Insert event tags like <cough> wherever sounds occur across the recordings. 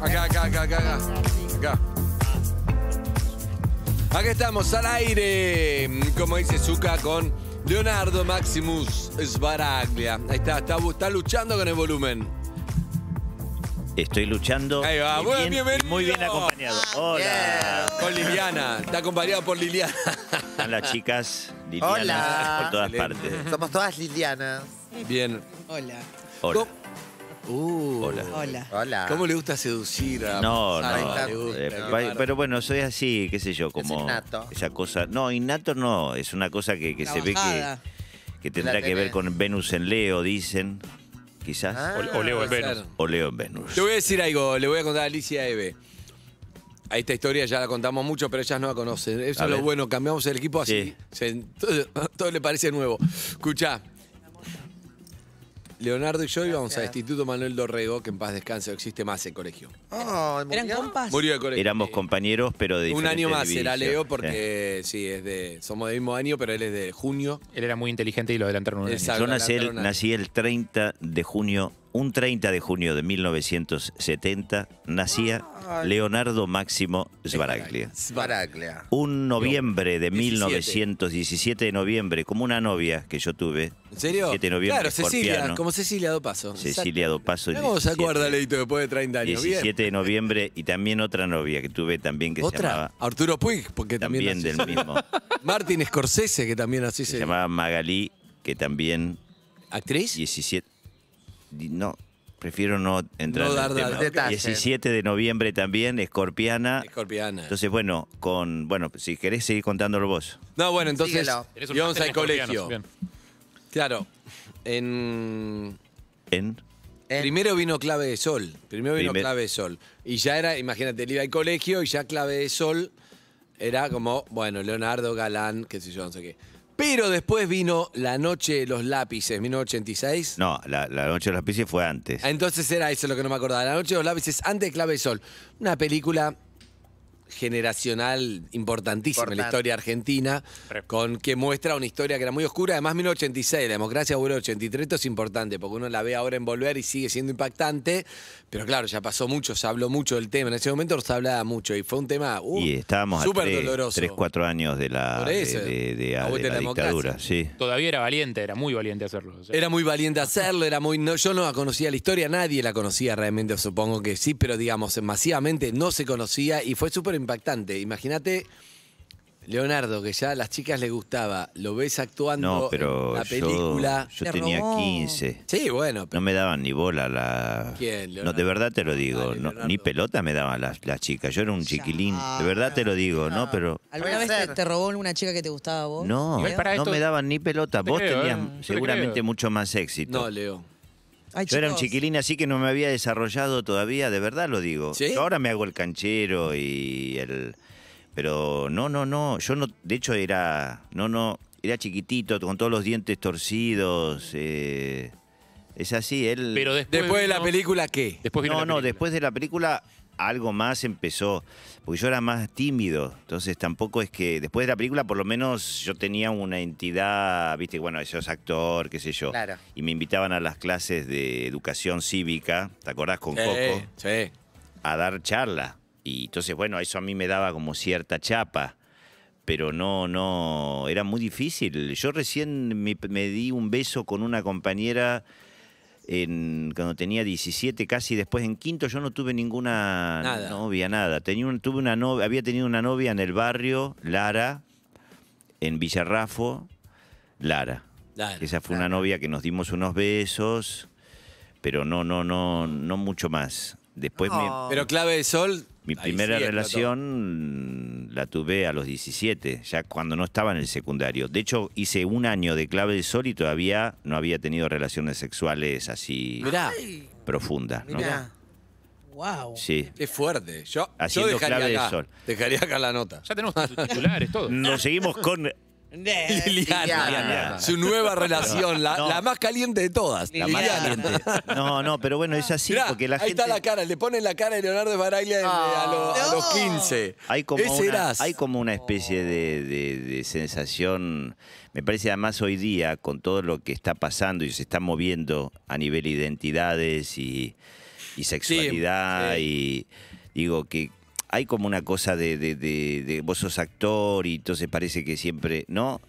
Acá, acá, acá, acá, acá. Acá. estamos al aire, como dice Zuka, con Leonardo Maximus Sbaraglia. Ahí está, está, luchando con el volumen. Estoy luchando. Ahí va, muy bien, bienvenido. Muy bien acompañado. Ah, Hola. Con Liliana, está acompañado por Liliana. Hola, las chicas Hola. por todas partes. Somos todas Lilianas. Bien. Hola. Hola. Uh. hola. hola. ¿Cómo le gusta seducir a No, no. Eh, eh, pero, bueno, soy así, qué sé yo, como. Esa cosa. No, innato no. Es una cosa que, se ve que, tendrá que ver con Venus en Leo, dicen. Quizás. Ah. o, Leo en Venus. Te voy a decir algo, le voy a contar a Alicia Eve. A esta historia ya la contamos mucho, pero ellas no la conocen. Eso es lo bueno. Cambiamos el equipo así. todo, le parece nuevo. Escucha, Leonardo y yo íbamos al Instituto Manuel Dorrego, que en paz descanse, existe más el colegio. Oh, ¿Eran compas? Murió el colegio. Éramos eh, compañeros, pero de Un año más era Leo, porque sí. es de, somos del mismo año, pero él es de junio. Él era muy inteligente y lo adelantaron un Yo nací, nací el 30 de junio un 30 de junio de 1970 nacía Leonardo Máximo Sbaraglia. Sbaraglia. Un noviembre de 1917 de noviembre, como una novia que yo tuve. ¿En serio? de noviembre, claro, Cecilia, como Cecilia Dopaso. Cecilia Dopaso. No se acuerda, Leito, después de 30 años. 17 de noviembre y también otra novia que tuve también que se llamaba... Arturo Puig, porque también, del mismo. <laughs> Martín Scorsese, que también así se... Se llamaba Magalí, que también... ¿Actriz? 17 no, prefiero no entrar en el 17 de noviembre también, Escorpiana. Escorpiana. Entonces, bueno, con bueno, si querés seguir contándolo vos. No, bueno, entonces íbamos al colegio. Claro. En, en Primero vino clave de sol. Primero vino clave de sol. Y ya era, imagínate, él iba al colegio y ya clave de sol era como, bueno, Leonardo Galán, qué sé yo, no sé qué. Pero después vino la noche de los lápices, 1986. No, la, noche de los lápices fue antes. Entonces era eso lo que no me acordaba. La noche de los lápices antes de Clave y Sol. Una película generacional importantísima en la historia argentina, con que muestra una historia que era muy oscura. Además, 1986, la democracia vuelve 83, esto es importante, porque uno la ve ahora envolver y sigue siendo impactante. Pero claro, ya pasó mucho, se habló mucho del tema. En ese momento se hablaba mucho y fue un tema uh, y estábamos súper a tres, doloroso. Tres, cuatro años de la, de, de, la, dictadura. Sí. Todavía era valiente, era muy valiente hacerlo. Era muy valiente hacerlo, era muy. yo no conocía la historia, nadie la conocía realmente, supongo que sí, pero digamos, masivamente no se conocía y fue súper impactante. Imagínate, Leonardo, que ya a las chicas le gustaba, lo ves actuando pero en la película. yo, tenía 15. Sí, bueno, No me daban ni bola la... No, de verdad te lo digo. no, ni pelota me daban las, las chicas. Yo era un chiquilín. De verdad te lo digo, ¿no? Ah. Pero... ¿Alguna vez te, robó una chica que te gustaba a vos? No, no me daban ni pelota. Vos tenías ¿eh? seguramente mucho más éxito. no, Leo. Yo era un chiquilín así que no me había desarrollado todavía, de verdad lo digo. ahora me hago el canchero y el... Pero no, no, no. Yo no, de hecho era, no, no, era chiquitito, con todos los dientes torcidos. Eh, es así, él... Pero después, de la película, ¿qué? Después no, no, después de la película algo más empezó, porque yo era más tímido, entonces tampoco es que después de la película por lo menos yo tenía una entidad, viste, bueno, yo es actor, qué sé yo, y me invitaban a las clases de educación cívica, ¿te acordás con Coco? Sí. A dar charla. Y entonces, bueno, eso a mí me daba como cierta chapa pero no, no, era muy difícil. Yo recién me, di un beso con una compañera cuando tenía 17 casi, después en quinto yo no tuve ninguna novia, nada. Tenía tuve una novia, había tenido una novia en el barrio, Lara, en Villarrafo, Lara. Esa fue una novia que nos dimos unos besos, pero no, no, no, no mucho más. Después Pero clave de sol mi primera relación la tuve a los 17, ya cuando no estaba en el secundario. De hecho, hice un año de clave de sol y todavía no había tenido relaciones sexuales así profundas. ¿no? Wow. Qué fuerte. Yo, clave acá, de sol. Dejaría acá la nota. Ya tenemos titulares, todo. Nos seguimos con Liliana. Su nueva relación, la, más caliente de todas. La más caliente. No, no, pero bueno, es así. porque la ahí está la cara, le ponen la cara de Leonardo de Baraglia eh, a, los 15. Hay como, una, hay como una especie de, sensación. Me parece además hoy día, con todo lo que está pasando y se está moviendo a nivel identidades y, sexualidad, y digo que hay como una cosa de, de, de, vos sos actor y entonces parece que siempre, ¿no?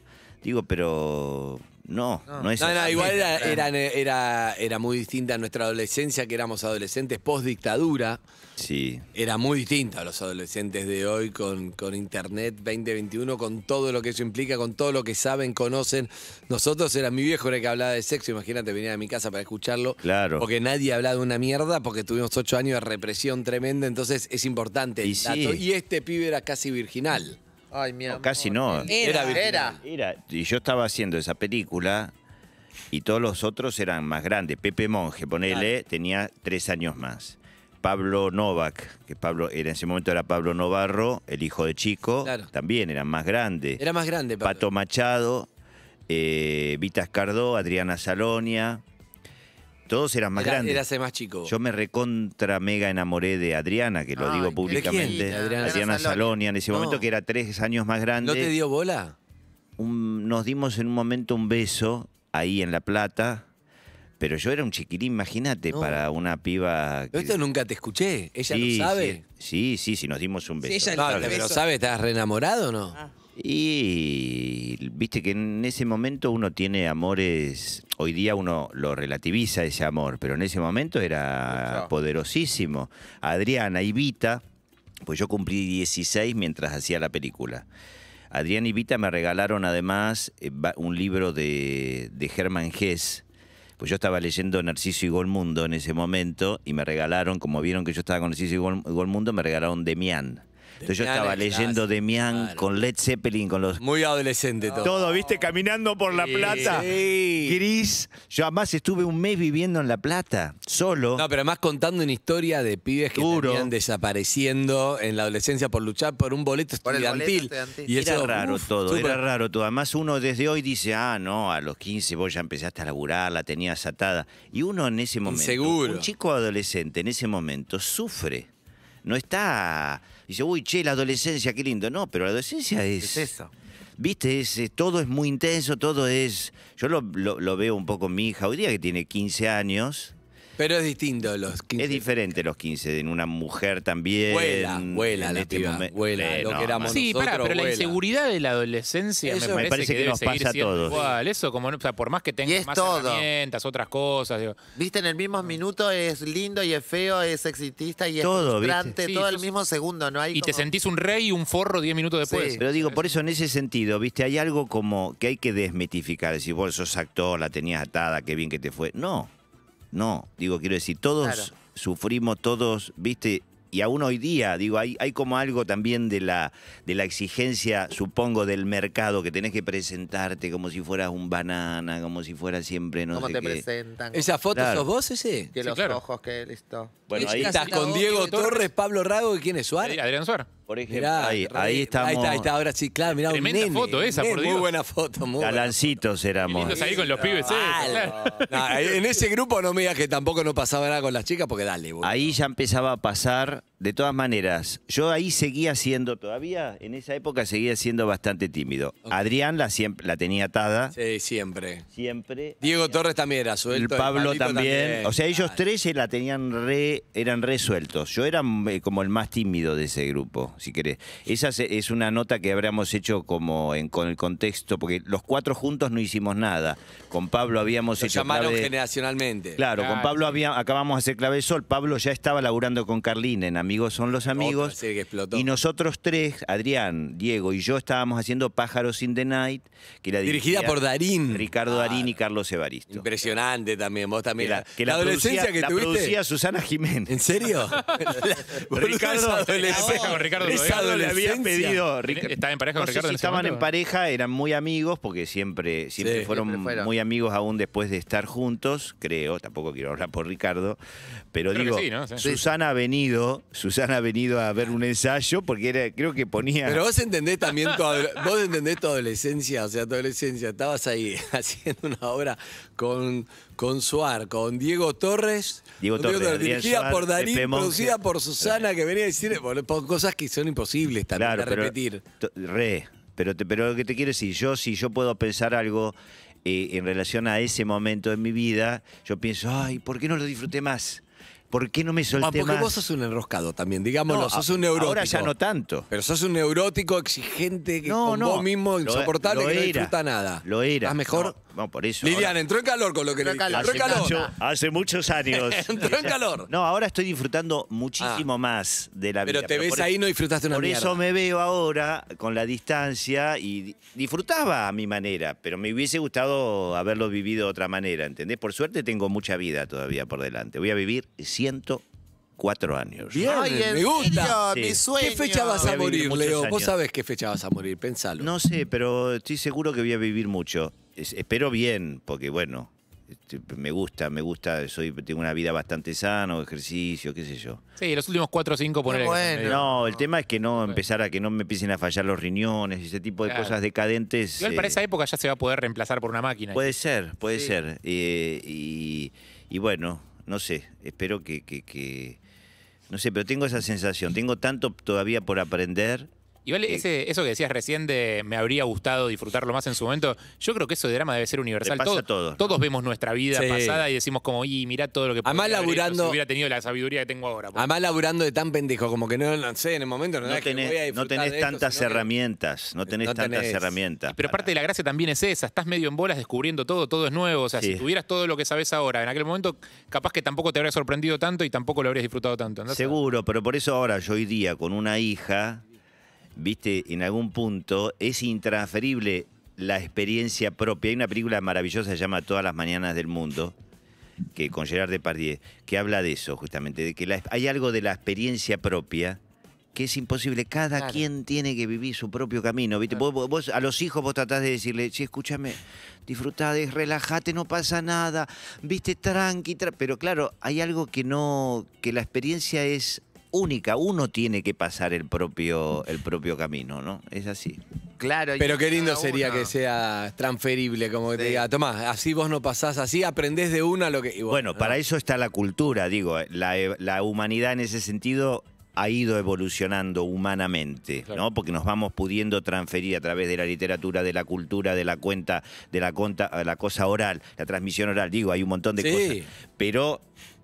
Digo, pero no, no, es así. No, igual era, eh, era, era, muy distinta a nuestra adolescencia, que éramos adolescentes post dictadura. Sí. Era muy distinta a los adolescentes de hoy con, con Internet 2021, con todo lo que eso implica, con todo lo que saben, conocen. Nosotros era mi viejo era que hablaba de sexo, imagínate, venía a mi casa para escucharlo. Claro. Porque nadie hablaba de una mierda, porque tuvimos ocho años de represión tremenda, entonces es importante el y dato. Y este pibe era casi virginal. Ay, casi no. Era, era. Era. Y yo estaba haciendo esa película y todos los otros eran más grandes. Pepe Monge, ponele, tenía tres años más. Pablo Novak, que Pablo en ese momento era Pablo Novarro, el hijo de Chico, también eran más grandes. Era más grande, Pablo. Pato Machado, eh, Vitas Cardó, Adriana Salonia, todos eras más Era- grandes. más chico. Yo me recontra mega enamoré de Adriana, que lo digo públicamente. Adriana. Adriana, Salonia, en ese momento que era tres años más grande. ¿No te dio bola? nos dimos en un momento un beso ahí en La Plata, pero yo era un chiquilín, imagínate, para una piba. esto nunca te escuché. ¿Ella lo sabe? sí, Sí, sí, nos dimos un beso. ella lo sabe. ¿Estás re enamorado o no? Ah. Y viste que en ese momento uno tiene amores, hoy día uno lo relativiza ese amor, pero en ese momento era poderosísimo. Adriana y Vita, pues yo cumplí 16 mientras hacía la película. Adriana y Vita me regalaron además eh, un libro de, de Germán Gess. Pues yo estaba leyendo Narciso y Golmundo en ese momento y me regalaron, como vieron que yo estaba con Narciso y Golmundo, me regalaron Demián yo estaba leyendo Demian con Led Zeppelin, con los... Muy adolescente todo. Todo, viste, caminando por La Plata. Sí. Gris. Yo además estuve un mes viviendo en La Plata, solo. No, pero además contando una historia de pibes que venían desapareciendo en la adolescencia por luchar por un boleto, estudiantil. Y era raro todo, era raro todo. Además uno desde hoy dice, ah, no, a los 15 vos ya empezaste a laburar, la tenías atada. Y uno en ese momento, un chico adolescente en ese momento sufre no está dice, uy, che, la adolescencia, qué lindo. No, pero la adolescencia es... Es eso. Viste, eh, todo es muy intenso, todo es... Yo lo, lo veo un poco en mi hija hoy día que tiene 15 años pero es distinto los 15. Es diferente los 15 en una mujer también. Vuela, vuela la este lo Sí, pero la inseguridad de la adolescencia me, parece que, nos pasa a todos. Igual. Eso como, o sea, por más que tengas más herramientas, otras cosas. Viste, en el mismo mm. minuto es lindo y es feo, es exitista y es todo, frustrante, todo el mismo segundo. no hay Y te sentís un rey y un forro 10 minutos después. Sí. Pero digo, por eso en ese sentido, viste, hay algo como que hay que desmitificar. Si vos sos actor, la tenías atada, qué bien que te fue. No. No, digo, quiero decir, todos sufrimos, todos, viste, y aún hoy día, digo, hay, hay como algo también de la, de la exigencia, supongo, del mercado, que tenés que presentarte como si fueras un banana, como si fueras siempre, no ¿Cómo te presentan? ¿Esa foto sos vos ese? Que los ojos, que listo. Bueno, ahí estás con Diego Torres, Pablo Rago y quién es Suárez. Adrián Suárez ahí, estamos. Ahí está, ahí está, ahora sí, claro, mirá, un nene, foto esa, por Dios. Muy buena foto, muy Galancitos éramos. ahí con los pibes, eh. Ah, en ese grupo no me digas que tampoco no pasaba nada con las chicas, porque dale, güey. Ahí ya empezaba a pasar de todas maneras, yo ahí seguía siendo, todavía en esa época seguía siendo bastante tímido. Adrián la, la tenía atada. Sí, siempre. Siempre. Diego Torres también era suelto. El Pablo también. O sea, ellos ah. tres tres la tenían re, eran resueltos. Yo era eh, como el más tímido de ese grupo, si querés. Esa es una nota que habríamos hecho como en, con el contexto, porque los cuatro juntos no hicimos nada. Con Pablo habíamos Lo llamaron generacionalmente. Claro, con Pablo acabamos de hacer Clave de Sol. Pablo ya estaba laburando con Carlín en América amigos son los amigos. Y nosotros tres, Adrián, Diego y yo estábamos haciendo Pájaros in the Night, que la dirigida, por Darín. Ricardo ah, Darín y Carlos Evaristo. Impresionante también, vos también. Que la, que adolescencia producía, que la Susana Jiménez. ¿En serio? <laughs> Ricardo, Ricardo, le había pedido. Estaba en pareja con Ricardo. Si este estaban en pareja, eran muy amigos porque siempre, siempre fueron muy amigos aún después de estar juntos, creo. Tampoco quiero hablar por Ricardo, pero digo, Susana ha venido Susana ha venido a ver un ensayo porque era, creo que ponía. Pero vos entendés también tu, vos entendés tu adolescencia, o sea, tu adolescencia, estabas ahí <laughs> haciendo una obra con, con Suar, con Diego Torres. Diego Torres. dirigida por Darío, producida por Susana, que venía a decir cosas que son imposibles también a repetir. re, pero, te, pero lo que te quiero decir, yo si yo puedo pensar algo. Eh, en relación a ese momento de mi vida, yo pienso, ay, ¿por qué no lo disfruté más? ¿Por qué no me solté porque vos sos un enroscado también, digámoslo, sos un neurótico. Ahora ya no tanto. Pero sos un neurótico exigente que no, con vos mismo insoportable y no disfruta nada. Lo era. ¿Estás mejor? No, por eso. Liliana, entró en calor con lo que le Entró en calor. hace muchos años. <laughs> entró en calor. No, ahora estoy disfrutando ah. muchísimo más de la vida. Pero te ves ahí, no disfrutaste una Por eso me veo ahora con la distancia y disfrutaba a mi manera, pero me hubiese gustado haberlo vivido de otra manera, ¿entendés? Por suerte tengo mucha vida todavía por delante. Voy a vivir 104 años. Bien, Ay, me gusta. ¿Qué fecha vas a, morir, Leo? Vos sabés qué fecha vas a morir, pensalo. No sé, pero estoy seguro que voy a vivir mucho. espero bien, porque bueno, este, me gusta, me gusta, soy, tengo una vida bastante sana, ejercicio, qué sé yo. Sí, los últimos cuatro o cinco poner. no, el tema es que no empezar a que no me empiecen a fallar los riñones, ese tipo de cosas decadentes. Igual para eh, esa época ya se va a poder reemplazar por una máquina. Puede ser, puede ser. Eh, y bueno, no sé, espero que, no sé, pero tengo esa sensación, tengo tanto todavía por aprender y eso que decías recién de me habría gustado disfrutarlo más en su momento, yo creo que eso de drama debe ser universal. todos, vemos nuestra vida pasada y decimos como, y mirá todo lo que Además hubiera tenido la sabiduría que tengo ahora. Porque... Además laburando de tan pendejo, como que no, lo sé, en el momento no, tenés, tantas herramientas, no eh, tenés tantas herramientas. Pero parte de la gracia también es esa, estás medio en bolas descubriendo todo, todo es nuevo. O sea, si tuvieras todo lo que sabes ahora, en aquel momento capaz que tampoco te habría sorprendido tanto y tampoco lo habrías disfrutado tanto. Seguro, pero por eso ahora yo hoy día con una hija viste, en algún punto es intransferible la experiencia propia. Hay una película maravillosa que se llama Todas las mañanas del mundo, que con Gerard Depardieu, que habla de eso justamente, de que hay algo de la experiencia propia que es imposible. Cada quien tiene que vivir su propio camino. ¿viste? Vos, a los hijos vos tratás de decirle, sí, escúchame, disfrutá, relájate, no pasa nada, viste, tranqui, pero claro, hay algo que no, que la experiencia es única, uno tiene que pasar el propio, el propio camino, ¿no? Es así. Claro. Pero qué lindo sería que sea transferible, como que te diga, Tomás, así vos no pasás, así aprendés de una lo que... bueno, para eso está la cultura, digo, eh, e, la, humanidad en ese sentido ha ido evolucionando humanamente, ¿no? Porque nos vamos pudiendo transferir a través de la literatura, de la cultura, de la cuenta, de la la cosa oral, la transmisión oral, digo, hay un montón de cosas. Pero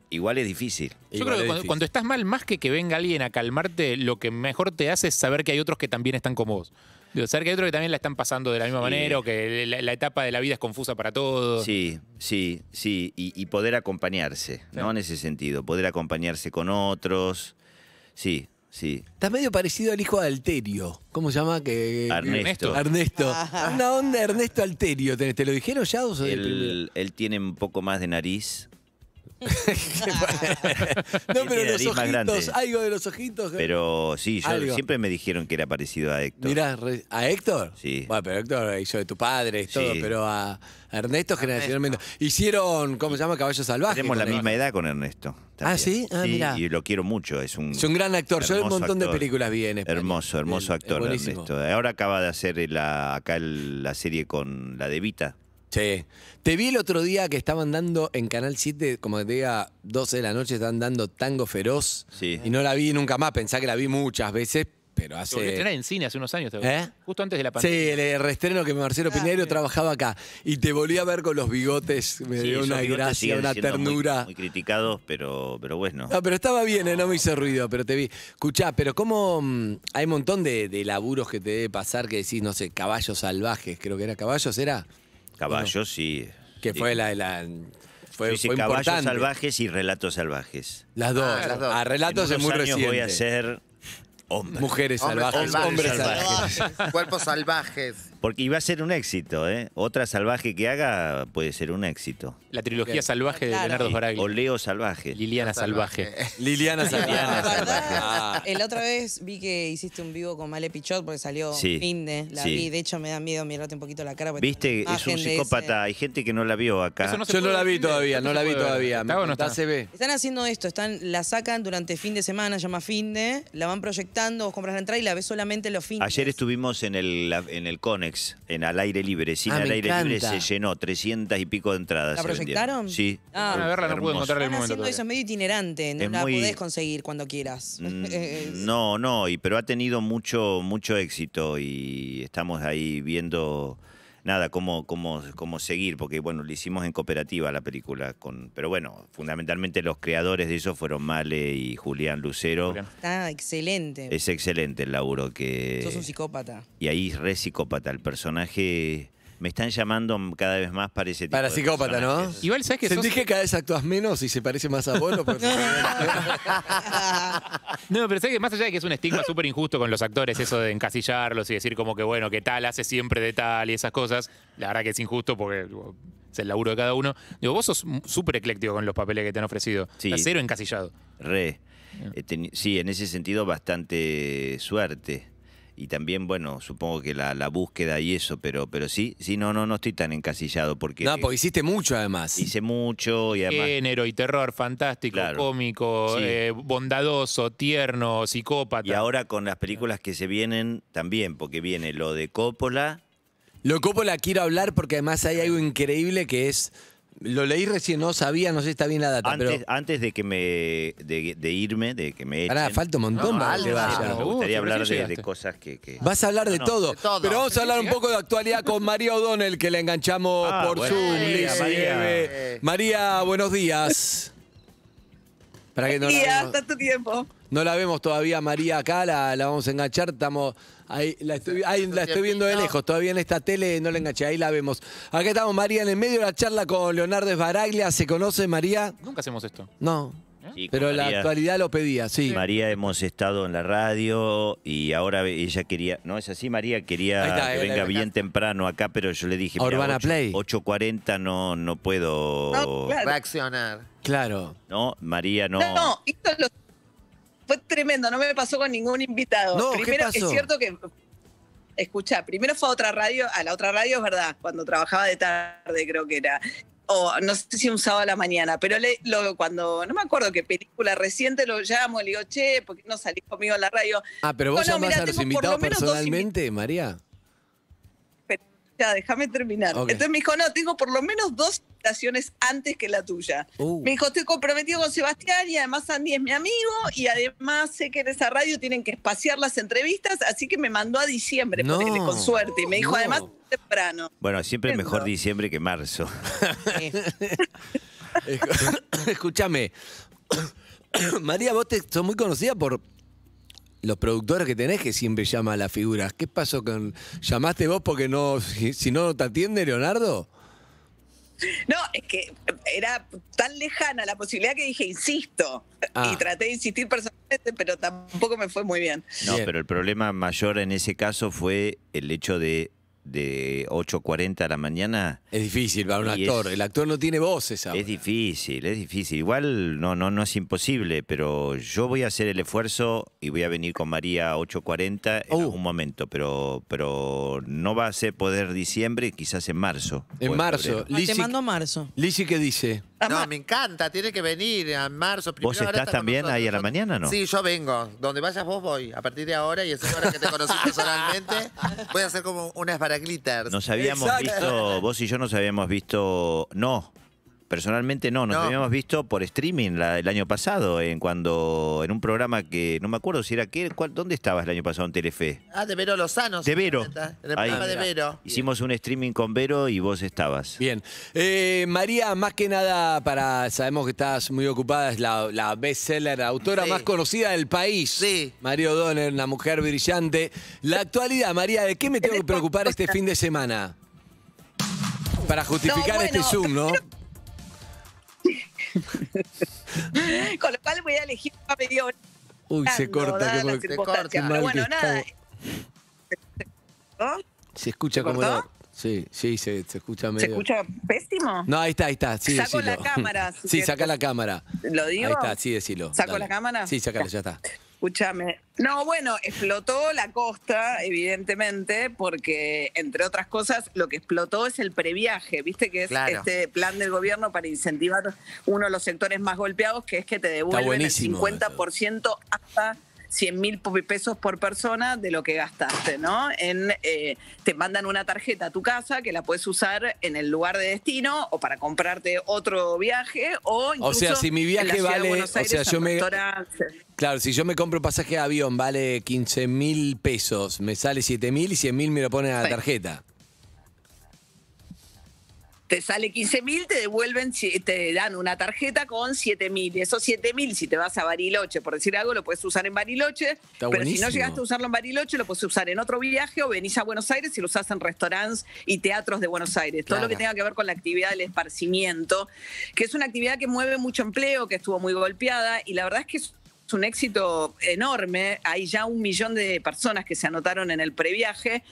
Igual es difícil. Yo creo que cuando, estás mal, más que que venga alguien a calmarte, lo que mejor te hace es saber que hay otros que también están como vos. saber que hay otros que también la están pasando de la misma manera o que la, etapa de la vida es confusa para todos. Sí, sí, sí. Y, poder acompañarse, ¿no? En ese sentido, poder acompañarse con otros. Sí, Sí. Estás medio parecido al hijo de Alterio. ¿Cómo se llama? Que, Ernesto. Ernesto. Ah. Una onda Ernesto Alterio. ¿Te, lo dijeron ya? O él, él tiene un poco más de nariz <laughs> no, pero los ojitos, algo de los ojitos. Pero sí, siempre me dijeron que era parecido a Héctor. Mirá, ¿a Héctor? Sí. Bueno, pero Héctor hizo de tu padre, y todo, pero a Ernesto generacionalmente. Hicieron, ¿cómo se llama? Caballo Salvaje. Tenemos la misma edad con Ernesto. Ah, sí, ah, Y lo quiero mucho, es un... gran actor, yo un montón de películas bien. Hermoso, hermoso actor Ernesto. Ahora acaba de hacer la, acá la serie con la de Vita. Sí. Te vi el otro día que estaban dando en Canal 7, como te diga, 12 de la noche, estaban dando Tango Feroz. Y no la vi nunca más, pensá que la vi muchas veces, pero hace... Lo en cine hace unos años, ¿Eh? justo antes de la pandemia. Sí, el reestreno que Marcelo Pinero trabajaba acá. Y te volví a ver con los bigotes, me dio una gracia, una ternura. Muy, criticados, pero, pero bueno. No, pero estaba bien, ¿eh? no, me hizo ruido, pero te vi. Escuchá, pero cómo mm, hay un montón de, de laburos que te debe pasar que decís, no sé, caballos salvajes, creo que era caballos, ¿era? Caballos, sí. Que fue la... la caballos salvajes y relatos salvajes. Las dos. Ah, las dos. A relatos en es muy voy a ser hombre. Mujeres salvajes. Hombres, salvajes. Cuerpos salvajes. Porque iba a ser un éxito, ¿eh? Otra salvaje que haga puede ser un éxito. La trilogía salvaje de Leonardo Sbaraglia. O Leo Salvaje. Liliana Salvaje. <laughs> Liliana Salvaje. Ah. otra vez vi que hiciste un vivo con Male Pichot porque salió Finde. la vi. De hecho, me da miedo mirarte un poquito la cara. Viste, es un psicópata. Eh. Hay gente que no la vio acá. Eso no Yo no la vi todavía, no la vi todavía. ¿Está está? se ve. Están haciendo esto, están, la sacan durante fin de semana, llama Finde. la van proyectando, vos compras la entrada y la ves solamente los fines. Ayer estuvimos en el, en el Cone, en al aire libre. Sin ah, al aire libre se llenó, 300 y pico de entradas. ¿La proyectaron? Sí. Ah, a verla, no pude encontrar el momento. Eso es medio itinerante, no la puedes podés conseguir cuando quieras. Mm, <laughs> no, no, pero ha tenido mucho, mucho éxito y estamos ahí viendo nada, cómo, cómo, seguir, porque bueno, lo hicimos en cooperativa la película, con, pero bueno, fundamentalmente los creadores de eso fueron Male y Julián Lucero. Está ah, excelente. Es excelente el laburo que... Sos un psicópata. Y ahí es re psicópata, el personaje me están llamando cada vez más para ese tipo Para psicópata, ¿no? Igual sabes que sos- que cada vez actúas menos y se parece más a vos? <laughs> <laughs> No, pero sabes que más allá de que es un estigma súper injusto con los actores, eso de encasillarlos y decir como que bueno, que tal hace siempre de tal y esas cosas, la verdad que es injusto porque es el laburo de cada uno. Digo, vos sos súper ecléctico con los papeles que te han ofrecido. Sí. cero encasillado. Re. Eh. Eh, sí, en ese sentido bastante suerte y también, bueno, supongo que la, búsqueda y eso, pero, pero sí, sí, no, no, no estoy tan encasillado porque... No, porque hiciste mucho además. Hice mucho y además... Género y terror, fantástico, cómico, eh, bondadoso, tierno, psicópata. Y ahora con las películas que se vienen también, porque viene lo de Coppola... Lo de Coppola quiero hablar porque además hay algo increíble que es lo leí recién, no sabía, no sé si está bien la data. Antes, de que me de, irme, de que me echen. Ahora, falta un montón me gustaría hablar de, cosas que, Vas a hablar de, todo, pero vamos a hablar un poco de actualidad con María O'Donnell, que la enganchamos ah, por su Zoom. Eh. María, buenos días. Para que no tiempo. No la vemos todavía María acá, la, la vamos a enganchar, estamos... Ahí la estoy, la estoy viendo de lejos, todavía en esta tele no la enganché, ahí la vemos. Acá estamos, María, en el medio de la charla con Leonardo Esbaraglia. ¿Se conoce, María? Nunca hacemos esto. No. ¿Eh? Pero la actualidad lo pedía, sí. María hemos estado en la radio y ahora ella quería, no es así, María quería que eh, venga bien temprano acá, pero yo le dije, Urbana a 8.40 no, no puedo reaccionar. Claro. No, María no. No, no, esto lo fue tremendo, no me pasó con ningún invitado. No, primero, es cierto que. Escucha, primero fue a otra radio, a la otra radio es verdad, cuando trabajaba de tarde creo que era, o no sé si un sábado a la mañana, pero cuando, no me acuerdo qué película reciente lo llamo, le digo, che, ¿por qué no salís conmigo a la radio? Ah, pero vos llamás a los invitados personalmente, María ya, déjame terminar. Entonces me dijo, no, tengo por lo menos dos estaciones antes que la tuya. Uh. Me dijo, estoy comprometido con Sebastián y además Andy es mi amigo y además sé que en esa radio tienen que espaciar las entrevistas, así que me mandó a diciembre, con suerte. Y me dijo, además, temprano. Bueno, siempre es mejor diciembre que marzo. <laughs> <coughs> Escúchame. <coughs> María, vos te, sos muy conocida por los productores que tenés que siempre llama a las figuras. ¿Qué pasó con. ¿Llamaste vos porque no. Si, no te atiende, Leonardo? No, es que era tan lejana la posibilidad que dije, insisto. Y ah. traté de insistir personalmente, pero tampoco me fue muy bien. No, pero el problema mayor en ese caso fue el hecho de de 8.40 a la mañana. Es difícil para un actor, el actor no tiene voces ahora. Es difícil, es difícil. Igual no, no, no es imposible, pero yo voy a hacer el esfuerzo y voy a venir con María a 8.40 en un oh. momento, pero, pero no va a ser poder diciembre, quizás en marzo. En marzo. te mando marzo. Lisi, ¿qué dice? No, me encanta, tiene que venir en marzo. Primero ¿Vos estás también ahí a la mañana no? Sí, yo vengo. Donde vayas vos voy. A partir de ahora y es hora que te conocí <laughs> personalmente, voy a hacer como unas para glitter. Nos habíamos visto, vos y yo nos habíamos visto, no, Personalmente no, nos habíamos visto por streaming el año pasado, en cuando en un programa que no me acuerdo si era qué, ¿dónde estabas el año pasado en Telefe? Ah, de Vero Lozano. De Vero. de Vero. Hicimos un streaming con Vero y vos estabas. Bien. Eh, María, más que nada, para sabemos que estás muy ocupada, es la, la bestseller, autora más conocida del país. Sí. Mario Donner, una mujer brillante. La actualidad, María, ¿de qué me tengo que este preocupar este fin de semana? Para justificar este Zoom, ¿no? <laughs> Con lo cual voy a elegir un medio Uy, se corta, que se corta. Mal bueno, nada. Se escucha como. Sí, sí, se, escucha medio. ¿Se escucha pésimo? No, ahí está, ahí está. Sí, saco la cámara. <laughs> sí, saca la cámara. ¿Lo digo? Ahí está, sí, decilo. ¿Saco la cámara? Sí, sacala, ya está. Escúchame. No, bueno, explotó la costa, evidentemente, porque, entre otras cosas, lo que explotó es el previaje, ¿viste? Que es este plan del gobierno para incentivar uno de los sectores más golpeados, que es que te devuelven el 50% hasta 100 mil pesos por persona de lo que gastaste, ¿no? En, eh, te mandan una tarjeta a tu casa que la puedes usar en el lugar de destino o para comprarte otro viaje o incluso O sea, si mi viaje vale, o sea, yo me Claro, si yo me compro pasaje de avión vale 15 mil pesos, me sale 7 mil y 100 mil me lo ponen a la tarjeta te sale 15 mil, te devuelven, te dan una tarjeta con 7 mil. Esos 7 mil, si te vas a Bariloche, por decir algo, lo puedes usar en Bariloche. pero si no llegaste a usarlo en Bariloche, lo puedes usar en otro viaje o venís a Buenos Aires y lo usás en restaurantes y teatros de Buenos Aires. Todo lo que tenga que ver con la actividad del esparcimiento, que es una actividad que mueve mucho empleo, que estuvo muy golpeada y la verdad es que es un éxito enorme. Hay ya un millón de personas que se anotaron en el previaje.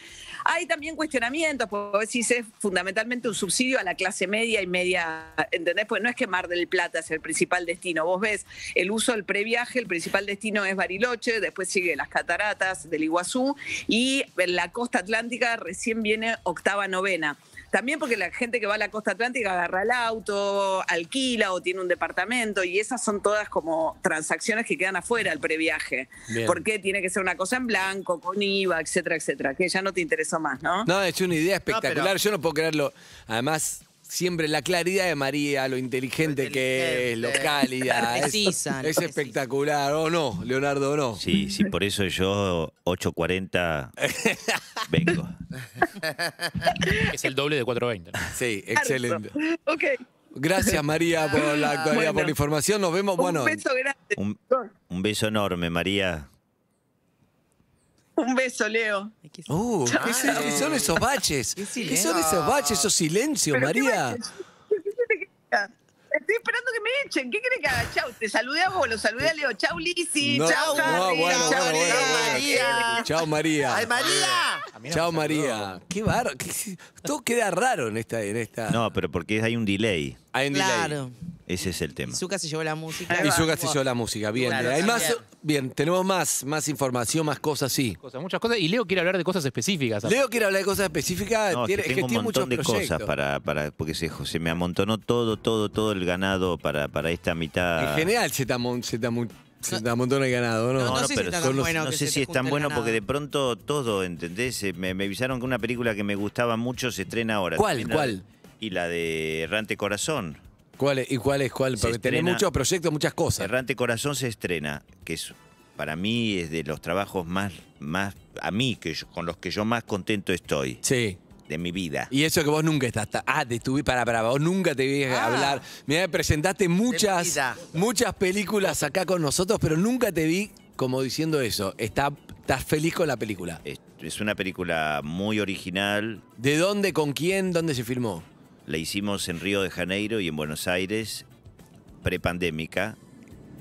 Hay también cuestionamientos, porque si es fundamentalmente un subsidio a la clase media y media, ¿entendés? Pues no es que Mar del Plata es el principal destino. Vos ves el uso del previaje, el principal destino es Bariloche, después sigue las cataratas del Iguazú y en la costa atlántica recién viene octava, novena. También porque la gente que va a la costa atlántica agarra el auto, alquila o tiene un departamento y esas son todas como transacciones que quedan afuera al previaje. ¿Por Porque tiene que ser una cosa en blanco, con IVA, etcétera, etcétera, que ya no te interesó más, ¿no? No, es una idea espectacular, yo no puedo creerlo. Además, siempre la claridad de María, lo inteligente, que es, lo cálida. es, espectacular, ¿o no, Leonardo, no? Sí, sí, por eso yo 8.40 <laughs> vengo. es el doble de 4.20. Sí, excelente. ok. Gracias María por la actualidad, por la información. Nos vemos. Bueno, un beso grande. un beso enorme, María. <laughs> Un beso, Leo. Uh, ¿qué, son esos baches? ¿Qué, son esos baches, esos silencios, María? Estoy esperando que me echen. ¿Qué crees que haga? Chau, te saludé a vos, lo saludé a Leo. Chau, Lizzy. chao. chau, María. chau, María. Chau, María. ¡Ay, María! chau, María. Qué barro. Todo queda raro en esta, No, pero porque hay un delay. Hay un claro. Ese es el tema. Zuka se llevó la música. Y Zuka se llevó la música, bien. Hay más... Bien, tenemos más, más información, más cosas, sí. muchas cosas. Y Leo quiere hablar de cosas específicas. Leo quiere hablar de cosas específicas. tiene, tengo un montón de cosas para, para porque se, me amontonó todo, todo, todo el ganado para, para esta mitad. En general se te, se amontona el ganado, ¿no? No, sé pero si, no sé si es tan bueno porque de pronto todo, ¿entendés? Eh, me, me, avisaron que una película que me gustaba mucho se estrena ahora. ¿Cuál? ¿Cuál? Y la de Errante Corazón. ¿Y cuál es cuál? Porque tenés muchos proyectos, muchas cosas. Errante Corazón se estrena, que es para mí es de los trabajos más, más a mí, que con los que yo más contento estoy Sí. de mi vida. Y eso que vos nunca estás. Ah, te estuve para para vos nunca te vi ah. hablar. Mirá, presentaste muchas, muchas películas acá con nosotros, pero nunca te vi como diciendo eso. estás feliz con la película. es una película muy original. ¿De dónde, con quién, dónde se filmó? La hicimos en Río de Janeiro y en Buenos Aires, prepandémica.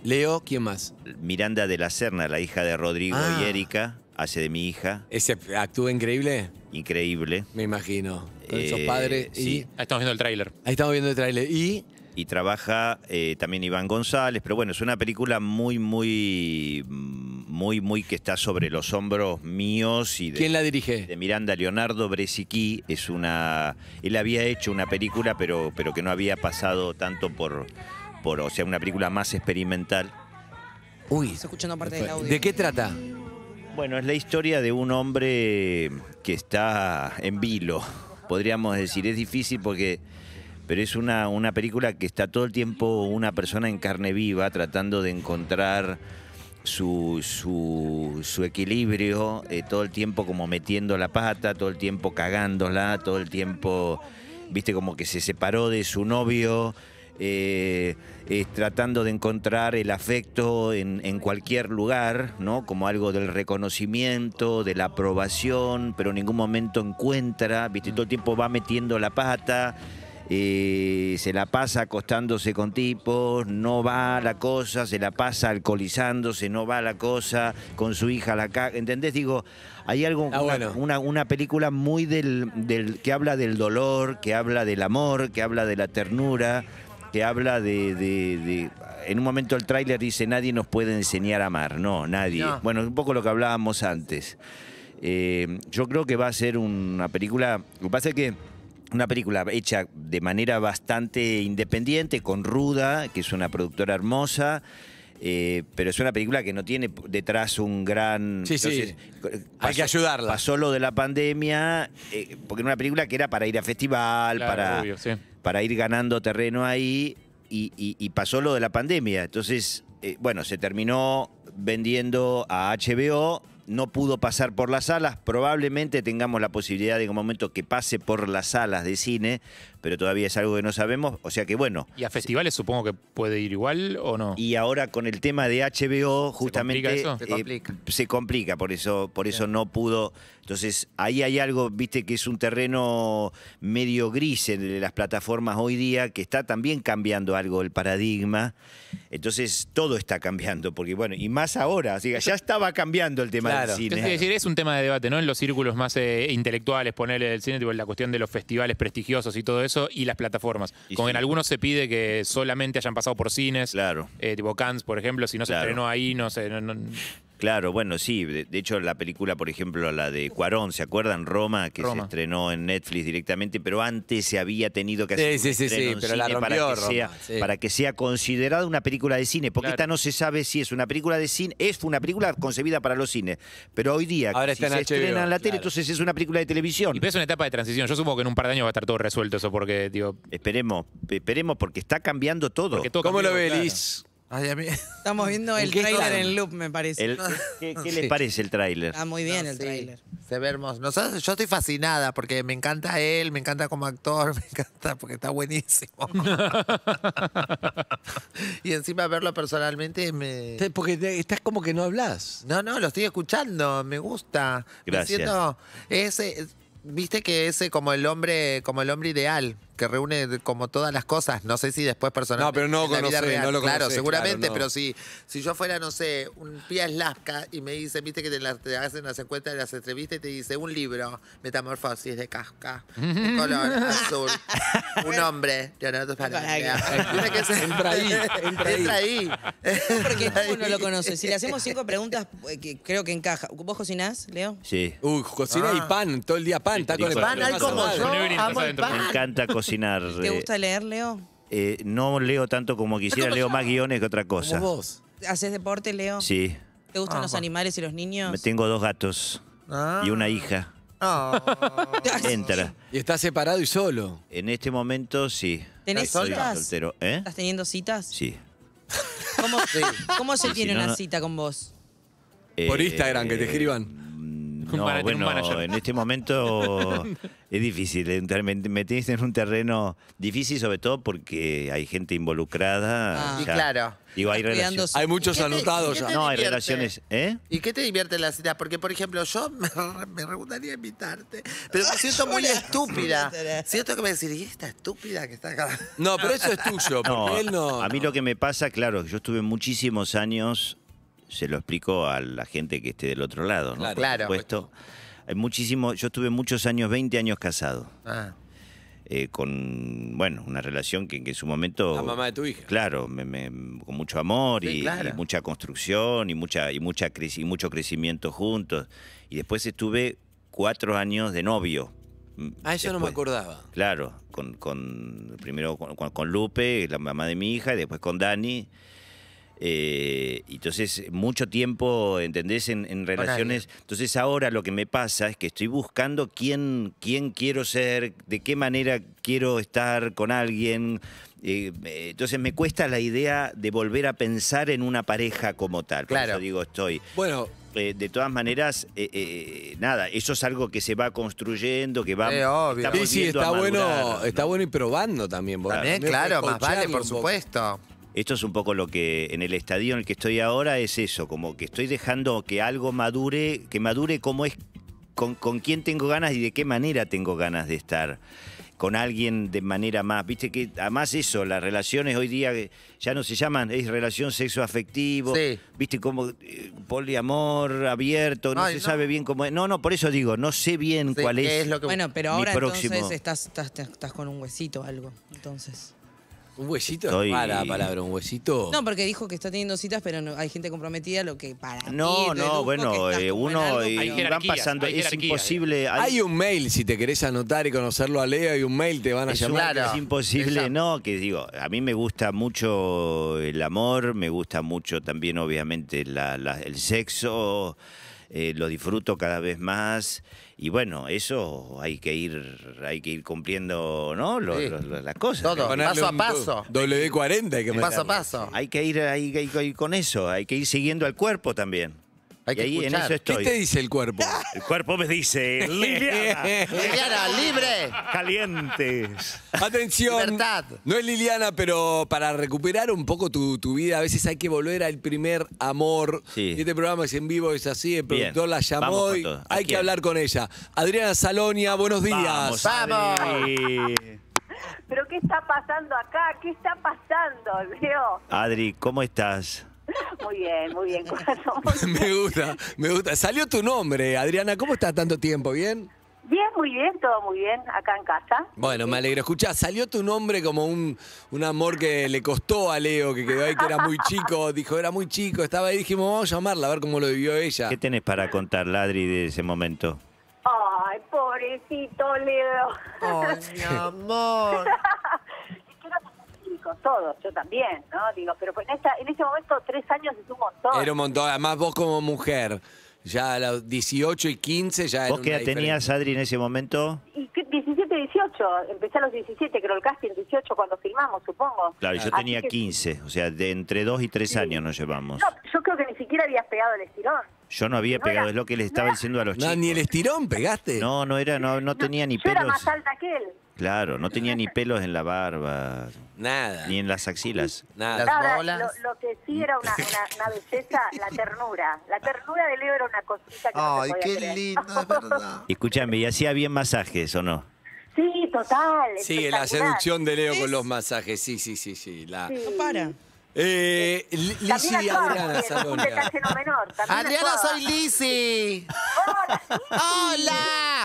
Leo, ¿quién más? Miranda de la Serna, la hija de Rodrigo y ah. Erika, hace de mi hija. ¿Ese actúa increíble? Increíble. Me imagino. Con esos eh, padres. Y... Ahí estamos viendo el tráiler. Ahí estamos viendo el tráiler. Y y trabaja eh, también Iván González, pero bueno, es una película muy, muy muy, muy que está sobre los hombros míos y de, ¿Quién la dirige? De Miranda Leonardo Bresiquí. Es una. Él había hecho una película, pero, pero que no había pasado tanto por, por. O sea, una película más experimental. Uy. escuchando parte ¿De qué trata? Bueno, es la historia de un hombre que está en vilo, podríamos decir. Es difícil porque pero es una, una, película que está todo el tiempo una persona en carne viva tratando de encontrar su, su, equilibrio, eh, todo el tiempo como metiendo la pata, todo el tiempo cagándola, todo el tiempo, viste, como que se separó de su novio. Eh, tratando de encontrar el afecto en, en, cualquier lugar, ¿no? Como algo del reconocimiento, de la aprobación, pero en ningún momento encuentra, ¿viste? Todo el tiempo va metiendo la pata, eh, se la pasa acostándose con tipos, no va la cosa, se la pasa alcoholizándose, no va la cosa, con su hija la ¿Entendés? Digo, hay algo, ah, una, una, película muy del, que habla del dolor, que habla del amor, que habla de la ternura, que habla de, en un momento el tráiler dice nadie nos puede enseñar a amar, no, nadie. Bueno, un poco lo que hablábamos antes. Eh, yo creo que va a ser una película, lo que pasa es que una película hecha de manera bastante independiente, con Ruda, que es una productora hermosa. Eh, pero es una película que no tiene detrás un gran... Sí, eh, Hay que ayudarla. Pasó lo de la pandemia, eh, porque era una película que era para ir a festival, para, para ir ganando terreno ahí, y, pasó lo de la pandemia. Entonces, bueno, se terminó vendiendo a HBO no pudo pasar por las salas. Probablemente tengamos la posibilidad de en un momento que pase por las salas de cine, pero todavía es algo que no sabemos. O sea que bueno. ¿Y a festivales supongo que puede ir igual o no? Y ahora con el tema de HBO, justamente. Eh, ¿Se complica? por eso, por eso no pudo. Entonces, ahí hay algo, viste, que es un terreno medio gris en las plataformas hoy día, que está también cambiando algo el paradigma. Entonces, todo está cambiando, porque bueno, y más ahora, o ya estaba cambiando el tema del cine. Es decir, es un tema de debate, ¿no? En los círculos más eh, intelectuales, ponerle el cine, tipo, la cuestión de los festivales prestigiosos y todo eso y las plataformas. con en algunos se pide que solamente hayan pasado por cines. Claro. Eh, tipo Cannes, por ejemplo, si no se estrenó ahí, no sé. Claro, bueno, sí. De, hecho, la película, por ejemplo, la de Cuarón, ¿se acuerdan? Roma, que se estrenó en Netflix directamente, pero antes se había tenido que hacer un para, que sea, considerada una película de cine, porque esta no se sabe si es una película de cine, es una película concebida para los cines, pero hoy día que se estrena en la tele, entonces es una película de televisión. Y es una etapa de transición. Yo supongo que en un par de años va a estar todo resuelto eso, porque digo, esperemos, esperemos, porque está cambiando todo. ¿Cómo lo ve, Estamos viendo el tráiler en loop, me parece. ¿Qué, qué parece el tráiler? Está muy bien el tráiler. Se ve hermoso. yo estoy fascinada porque me encanta él, me encanta como actor, <laughs> me encanta porque está buenísimo. <laughs> y encima verlo personalmente me... Porque estás como que no hablas. No, no, lo estoy escuchando, me gusta. Gracias. Viste que ese como el hombre, como el hombre ideal que reúne como todas las cosas, no sé si después personalmente. No, pero no, lo real, no lo Claro, seguramente, pero si, si yo fuera, no sé, un es lasca y me dice, viste que te, la, te hacen las encuestas de las entrevistas y te dice un libro, Metamorfosis de Casca, de color azul, un hombre, Leonardo <laughs> que se... Entra ahí, entra ahí. Entra ahí. Porque uno no lo conoce. Si le hacemos cinco preguntas, eh, que creo que encaja. ¿Vos cocinás, Leo? Sí. Uy, cocina y ah. pan, todo el día pan, está con el pan. Pan, hay como yo, amo el pan. Me encanta cocinar. <laughs> ¿Te eh, gusta leer, Leo? Eh, no leo tanto como quisiera, leo más guiones que otra cosa. vos? ¿Haces deporte, Leo? Sí. ¿Te gustan ah, los animales y los Me niños? tengo dos gatos y una ah. hija. Ah. <laughs> Entra. Y estás separado y solo. En este momento sí. ¿Tenés citas? ¿eh? ¿Estás teniendo citas? Sí. ¿Cómo, <laughs> se tiene una cita con vos? Por Instagram, que te escriban. No, bueno, en este momento <laughs> es difícil. Me en un terreno difícil, sobre todo porque hay gente involucrada. Ah. Y claro. hay muchos anotados No, hay relaciones. ¿Eh? ¿Y qué te divierte la ciudad? Porque, por ejemplo, yo <laughs> me, preguntaría invitarte, pero me siento muy <laughs> estúpida. siento que me decís, ¿y esta estúpida que está acá? No, pero eso es tuyo, porque A mí lo que me pasa, claro, yo estuve muchísimos años se lo explico a la gente que esté del otro lado, ¿no? Claro. Por pues. Hay muchísimo, yo estuve muchos años, 20 años casado. Ah. Eh, con, bueno, una relación que, en su momento... La mamá de tu hija. Claro, con mucho amor y, mucha construcción y, mucha, y, mucha y mucho crecimiento juntos. Y después estuve cuatro años de novio. Mm, ah, eso no me acordaba. Claro, con, primero con, con, Lupe, la mamá de mi hija, y después con Dani. Eh, entonces, mucho tiempo, ¿entendés? En, relaciones. Entonces, ahora lo que me pasa es que estoy buscando quién, quién quiero ser, de qué manera quiero estar con alguien. Eh, eh, entonces, me cuesta la idea de volver a pensar en una pareja como tal. claro. digo, estoy. Bueno. de todas maneras, nada, eso es algo que se va construyendo, que va. Sí, sí, está, bueno, está bueno y probando también. claro, más vale, por supuesto. Esto es un poco lo que en el estadio en el que estoy ahora es eso, como que estoy dejando que algo madure, que madure como es, con, con quién tengo ganas y de qué manera tengo ganas de estar con alguien de manera más, viste que además eso, las relaciones hoy día ya no se llaman, es relación sexo afectivo, viste como eh, poliamor abierto, no se sabe bien cómo es. No, no, por eso digo, no sé bien cuál es. lo que... Bueno, pero ahora entonces estás, estás, estás, con un huesito algo, entonces. Un huesito para es palabra, un huesito. No, porque dijo que está teniendo citas, pero no- hay gente comprometida, lo que para No, no, bueno, eh, uno y van pasando, es imposible. hay un mail, si te querés anotar y conocerlo a Lea, hay un mail, te van a llamar. es imposible, no, que digo, a mí me gusta mucho el amor, me gusta mucho también obviamente el sexo, eh, lo disfruto cada vez más y bueno, eso hay que ir, hay que ir cumpliendo, ¿no? las cosas. paso a paso. WD40 que Paso a paso. Hay que ir, hay, con eso, hay que ir siguiendo al cuerpo también. ¿Qué te dice el cuerpo? El cuerpo me dice, <laughs> Liliana. Liliana, libre. Calientes. Atención. No es Liliana, pero para recuperar un poco tu, vida, a veces hay que volver al primer amor. Este programa es en vivo, es así, el productor la llamó y hay que hablar con ella. Adriana Salonia, buenos días. Vamos. ¿Pero qué está pasando acá? ¿Qué está pasando, Leo? Adri, ¿cómo estás? Muy bien, muy bien, <laughs> corazón. me gusta, me gusta. Salió tu nombre, Adriana. ¿Cómo estás tanto tiempo? ¿Bien? Bien, muy bien, todo muy bien, acá en casa. Bueno, me alegro. Escuchá, salió tu nombre como un, un amor que le costó a Leo, que quedó ahí, que era muy chico. <laughs> Dijo, era muy chico, estaba ahí. Dijimos, vamos a llamarla, a ver cómo lo vivió ella. ¿Qué tenés para contar, Ladri, de ese momento? Ay, pobrecito Leo. Ay, mi amor. <laughs> todos, yo también, ¿no? Digo, pero pues en, esta, en ese momento tres años es un montón. Era un montón, además vos como mujer, ya a los 18 y 15 ya... ¿Vos qué edad tenías, Adri, en ese momento? Y 17, 18, empecé a los 17, creo el casting 18 cuando filmamos, supongo. Claro, yo tenía 15, o sea, de entre dos y tres años nos llevamos. yo creo que ni siquiera habías pegado el estirón. Yo no había pegado, es lo que le estaba diciendo a los chicos. ni el estirón pegaste. No, no era, no, no, tenía ni pelos. era más alta que él. Claro, no tenía ni pelos en la barba. Nada. Ni en las axilas. Nada. Las bolas. Lo, que sí era una, belleza, la ternura. La ternura de Leo era una cosita que Ay, no se podía qué lindo, es verdad. <laughs> Escúchame, ¿y hacía bien masajes o no? Sí, total. Sí, la seducción de Leo con los masajes. Sí, sí, sí, sí. No para. Eh, Adriana Salonia. Adriana, soy Lizzie. Hola. Hola.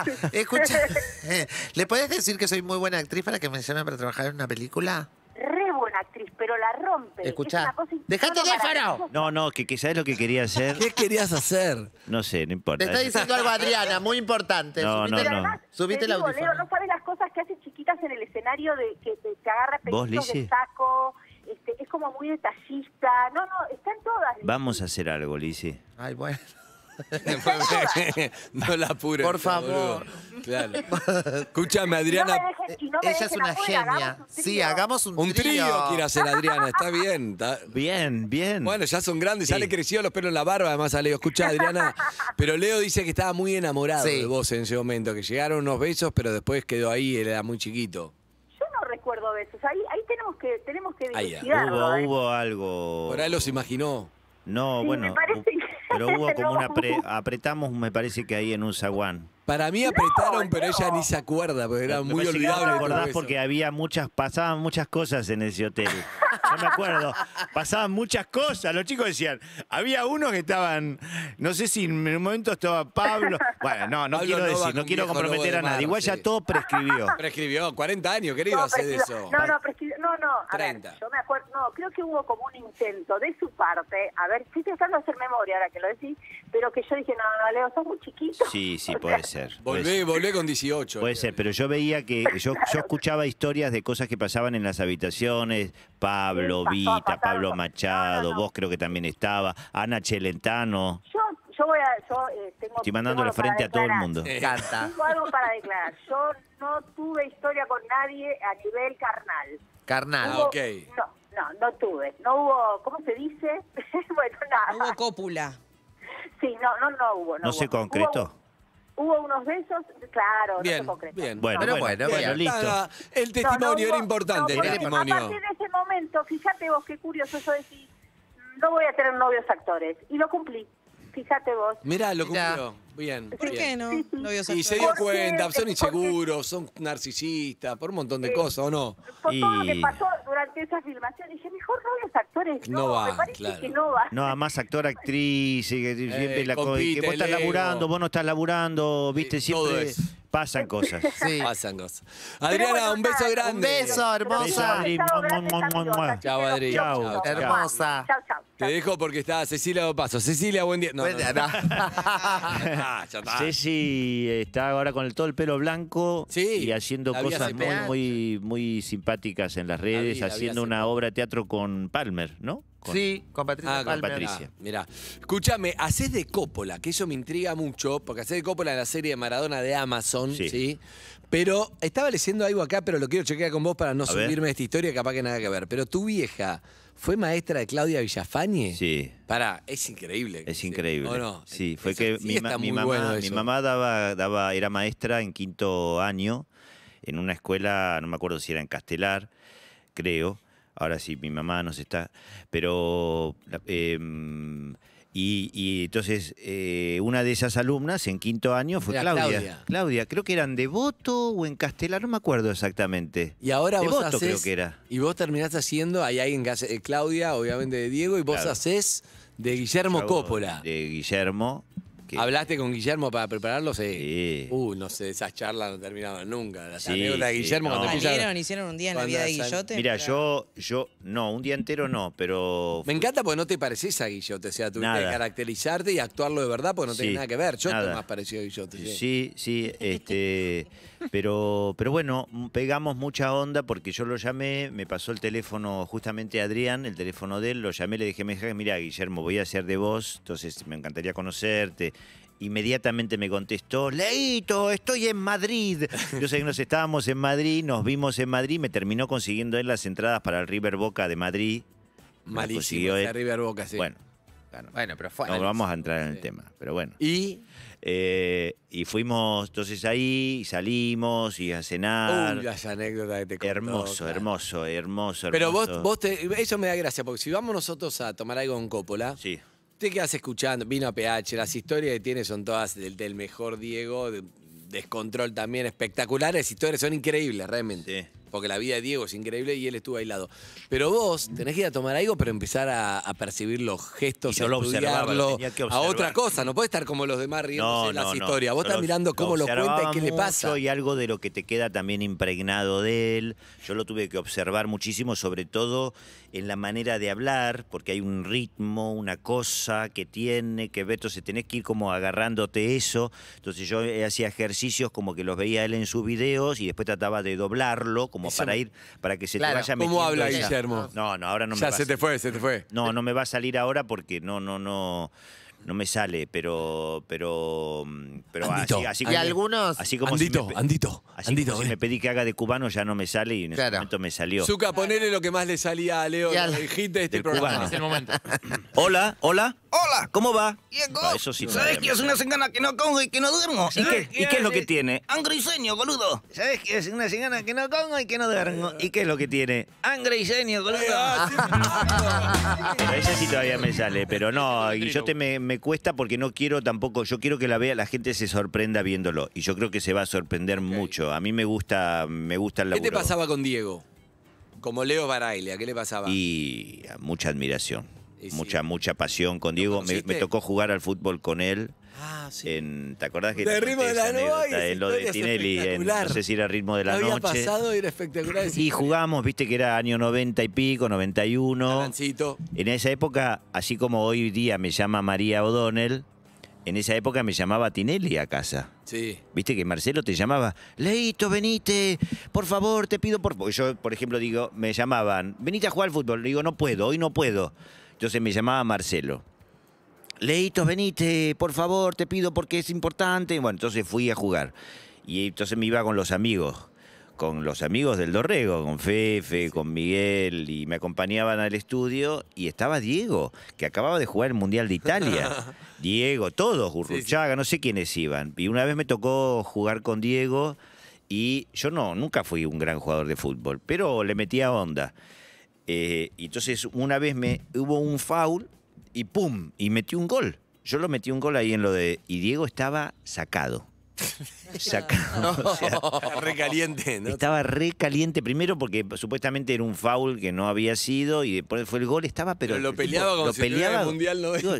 <laughs> escucha. <laughs> ¿Le puedes decir que soy muy buena actriz para que me llamen para trabajar en una película? Re buena actriz, pero la rompe. Escucha. déjate tu No, no, que quizás es lo que quería hacer. ¿Qué querías hacer? No sé, no importa. Te está diciendo algo, Adriana, muy importante. No, no, no. Subite el no sabes las cosas que hace chiquitas en el escenario de que te, agarra pelitos de saco. Este, es como muy detallista. No, no, están todas. Vamos a hacer algo, Lizzie. Ay, bueno no la apures. Por favor. Escúchame, Adriana. ella es una genia. sí, hagamos un, trío. Un trío quiere hacer Adriana, está <laughs> bien. Bien, bien. Bueno, ya son grandes, ya le creció los pelos en la barba además a Leo. Escucha, Adriana, <laughs> pero Leo dice que estaba muy enamorado de vos en ese momento, que llegaron unos besos, pero después quedó ahí, él era muy chiquito Yo no recuerdo besos. Ahí, ahí tenemos que tenemos que ahí, ¿eh? hubo, algo. Por ahí los imaginó. No, bueno. Pero <laughs> hubo como una... apretamos, me parece que ahí en un zaguán. Para mí apretaron, pero ella ni se acuerda, porque era muy olvidable. No porque había muchas, pasaban muchas cosas en ese hotel. <laughs> yo me acuerdo. Pasaban muchas cosas. Los chicos decían, había unos que estaban, no sé si en un momento estaba Pablo. Bueno, no, no quiero decir, no quiero comprometer a nadie. Igual ya todo prescribió. <laughs> Prescribió, 40 años, querido, hacer eso. No, no, prescribió, no, no, 30. yo me acuerdo, no, creo que hubo como un intento de su parte, a ver, estoy tratando de hacer memoria ahora que lo decís, pero que yo dije, no, no, Leo, sos muy chiquito. Sí, <laughs> sí, puede ser. Volvé, con 18. Puede ser, pero yo veía que, yo, yo escuchaba historias de cosas que pasaban en las habitaciones, Pablo, Pablo Vita, Pablo Machado, vos creo que también estaba, Ana Chelentano. Yo, voy a, eh, Estoy mandando la frente a todo el mundo. encanta. Tengo algo para declarar. Yo no tuve historia con nadie a nivel carnal. Carnal, No, no, tuve. No hubo, ¿cómo se dice? <laughs> bueno, nada. No hubo cópula. Sí, no, no, no hubo. No, se concretó? Hubo unos besos, claro, no se bien. Bueno, bueno, bueno, listo. el testimonio era importante, el de ese momento, fíjate vos qué curioso, de que no voy a tener novios actores. Y lo cumplí. Fíjate vos. Mirá, lo cumplió. Bien. ¿Por qué no? y se dio cuenta, son inseguros, son narcisistas, por un montón de cosas, ¿o no? Por y... todo lo que pasó durante esa filmación, dije, mejor no los actores. No, va, parece que no va. No, más actor, actriz, que eh, siempre la compite, que vos estás laburando, vos no estás laburando, viste, siempre. Pasan cosas. <laughs> Pasan cosas. Adriana, un beso grande. Un beso, hermosa. Chau, Chao, Adri. Chao, hermosa. Te dejo porque está Cecilia Dopaso. Cecilia, buen día. No, <laughs> ah, está. Ceci está ahora con todo el pelo blanco y haciendo cosas muy, muy, muy simpáticas en las redes, haciendo una obra de teatro con Palmer, ¿no? Sí, con Patricia. Ah, con Patricia. Escúchame, haces de Coppola, que eso me intriga mucho, porque haces de Coppola en la serie de Maradona de Amazon, ¿sí? Pero estaba leyendo algo acá, pero lo quiero chequear con vos para no subirme a esta historia, capaz que nada que ver. Pero tu vieja fue maestra de Claudia Villafañe. Sí. Pará, es increíble. Es increíble. no? Sí, fue que mi, mamá, mi mamá daba, daba, era maestra en quinto año en una escuela, no me acuerdo si era en Castelar, creo ahora sí mi mamá nos está, pero... Em, y, entonces eh, una de esas alumnas en quinto año fue Claudia. Claudia. creo que eran de Voto o en Castelar, no me acuerdo exactamente. Y ahora vos creo que era. Y vos terminaste haciendo, hay alguien que hace, eh, Claudia, obviamente de Diego, y vos hacés haces de Guillermo Coppola. De Guillermo, ¿Hablaste con Guillermo para prepararlo? Sí. Uh, no sé, esas charlas no terminaban nunca. Las de Guillermo cuando ah, hicieron un día en la vida de Guillote. Mira, yo, yo, no, un día entero no, pero. Me encanta porque no te pareces a Guillote. O sea, tú que caracterizarte y actuarlo de verdad porque no tenés nada que ver. Yo te más parecido a Guillote. Sí, sí, este. este pero, pero bueno, pegamos mucha onda porque yo lo llamé, me pasó el teléfono justamente Adrián, el teléfono de él, lo llamé, le dije, mira Guillermo, voy a ser de vos, entonces me encantaría conocerte inmediatamente me contestó, Leito, estoy en Madrid. Yo sé que nos estábamos en Madrid, nos vimos en Madrid, me terminó consiguiendo él las entradas para el River Boca de Madrid. Malísimo, River Boca, sí. Bueno, bueno pero fue... No, vamos a entrar en el tema, pero bueno. Y eh, y fuimos entonces ahí, salimos y a cenar. Uy, las anécdotas que te contó, hermoso, hermoso, hermoso, hermoso, Pero vos, vos te, eso me da gracia, porque si vamos nosotros a tomar algo en Coppola, sí. te quedas escuchando, vino a PH, las historias que tiene son todas del, mejor Diego, de, descontrol también espectaculares, historias son increíbles realmente. Sí porque la vida de Diego es increíble y él estuvo aislado. Pero vos tenés que ir a tomar algo, para empezar a, percibir los gestos, y a a otra cosa. No podés estar como los demás riendo las historias. Vos estás mirando cómo lo cuenta y qué le pasa. Y algo de lo que te queda también impregnado de él. Yo lo tuve que observar muchísimo, sobre todo en la manera de hablar, porque hay un ritmo, una cosa que tiene, que Beto se tenés que ir como agarrándote eso. Entonces yo eh, hacía ejercicios como que los veía él en sus videos y después trataba de doblarlo como para ir, para que se te vaya metiendo. ¿Cómo habla Guillermo? No, no, ahora no ya O Ya se te fue, se te fue. No, no me va a salir ahora porque no, no, no no me sale, pero pero mm, pero así, como, y algunos así Andito, Andito, así Andito, si me eh. pedí que haga de cubano ya no me sale y en ese momento me salió. Zuka, ponele lo que más le salía a Leo, al, dijiste este programa. <laughs> <clears throat> hola, hola. Hola. ¿Cómo va? eso sí. ¿Sabes que es una semana que no congo y que no duermo? ¿Y qué, ¿Y qué es lo que tiene? Angre y sueño, boludo. ¿Sabes que es una semana que no congo y que no duermo? ¿Y qué es lo que tiene? Angre y sueño, boludo. Eh, ah, <laughs> ese sí todavía me sale, pero no, y yo te me me cuesta porque no quiero tampoco, yo quiero que la vea, la gente se sorprenda viéndolo. Y yo creo que se va a sorprender mucho. A mí me gusta, me gusta el laburo. ¿Qué te pasaba con Diego? Como Leo ¿a ¿qué le pasaba? Y mucha admiración, mucha, mucha pasión con Diego. me, tocó jugar al fútbol con él. Ah, ¿Te acordás que el ritmo de la noche? lo de Tinelli, no sé si era ritmo de la, noche. había año pasado era espectacular. Y jugamos, viste que era año 90 y pico, 91. En esa época, así como hoy día me llama María O'Donnell, en esa época me llamaba Tinelli a casa. Sí. Viste que Marcelo te llamaba, Leito, venite, por favor, te pido por favor. Yo, por ejemplo, digo, me llamaban, venite a jugar al fútbol. Le digo, no puedo, hoy no puedo. Entonces me llamaba Marcelo. Leitos, venite, por favor, te pido porque es importante. Bueno, entonces fui a jugar. Y entonces me iba con los amigos, con los amigos del Dorrego, con Fefe, con Miguel, y me acompañaban al estudio. Y estaba Diego, que acababa de jugar el Mundial de Italia. <laughs> Diego, todos, Urruchaga, no sé quiénes iban. Y una vez me tocó jugar con Diego. Y yo no, nunca fui un gran jugador de fútbol, pero le metía onda. Eh, y entonces, una vez me hubo un foul y pum, y metió un gol. Yo lo metí un gol ahí en lo de. Y Diego estaba sacado. <laughs> Sacado. o sea, recaliente, ¿no? Estaba recaliente primero porque supuestamente era un foul que no había sido y después fue el gol, estaba, pero. lo peleaba como peleaba, el mundial no yo,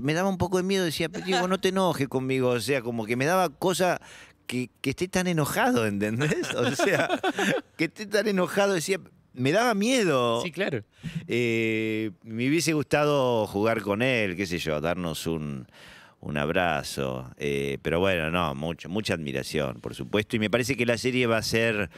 me daba un poco de miedo, decía, Diego, no te enojes conmigo. O sea, como que me daba cosa que, que esté tan enojado, ¿entendés? O sea, que esté tan enojado, decía, me daba miedo. Sí, claro. Eh, me hubiese gustado jugar con él, qué sé yo, darnos un, un abrazo. Eh, pero bueno, no, mucho, mucha admiración, por supuesto. Y me parece que la serie va a ser.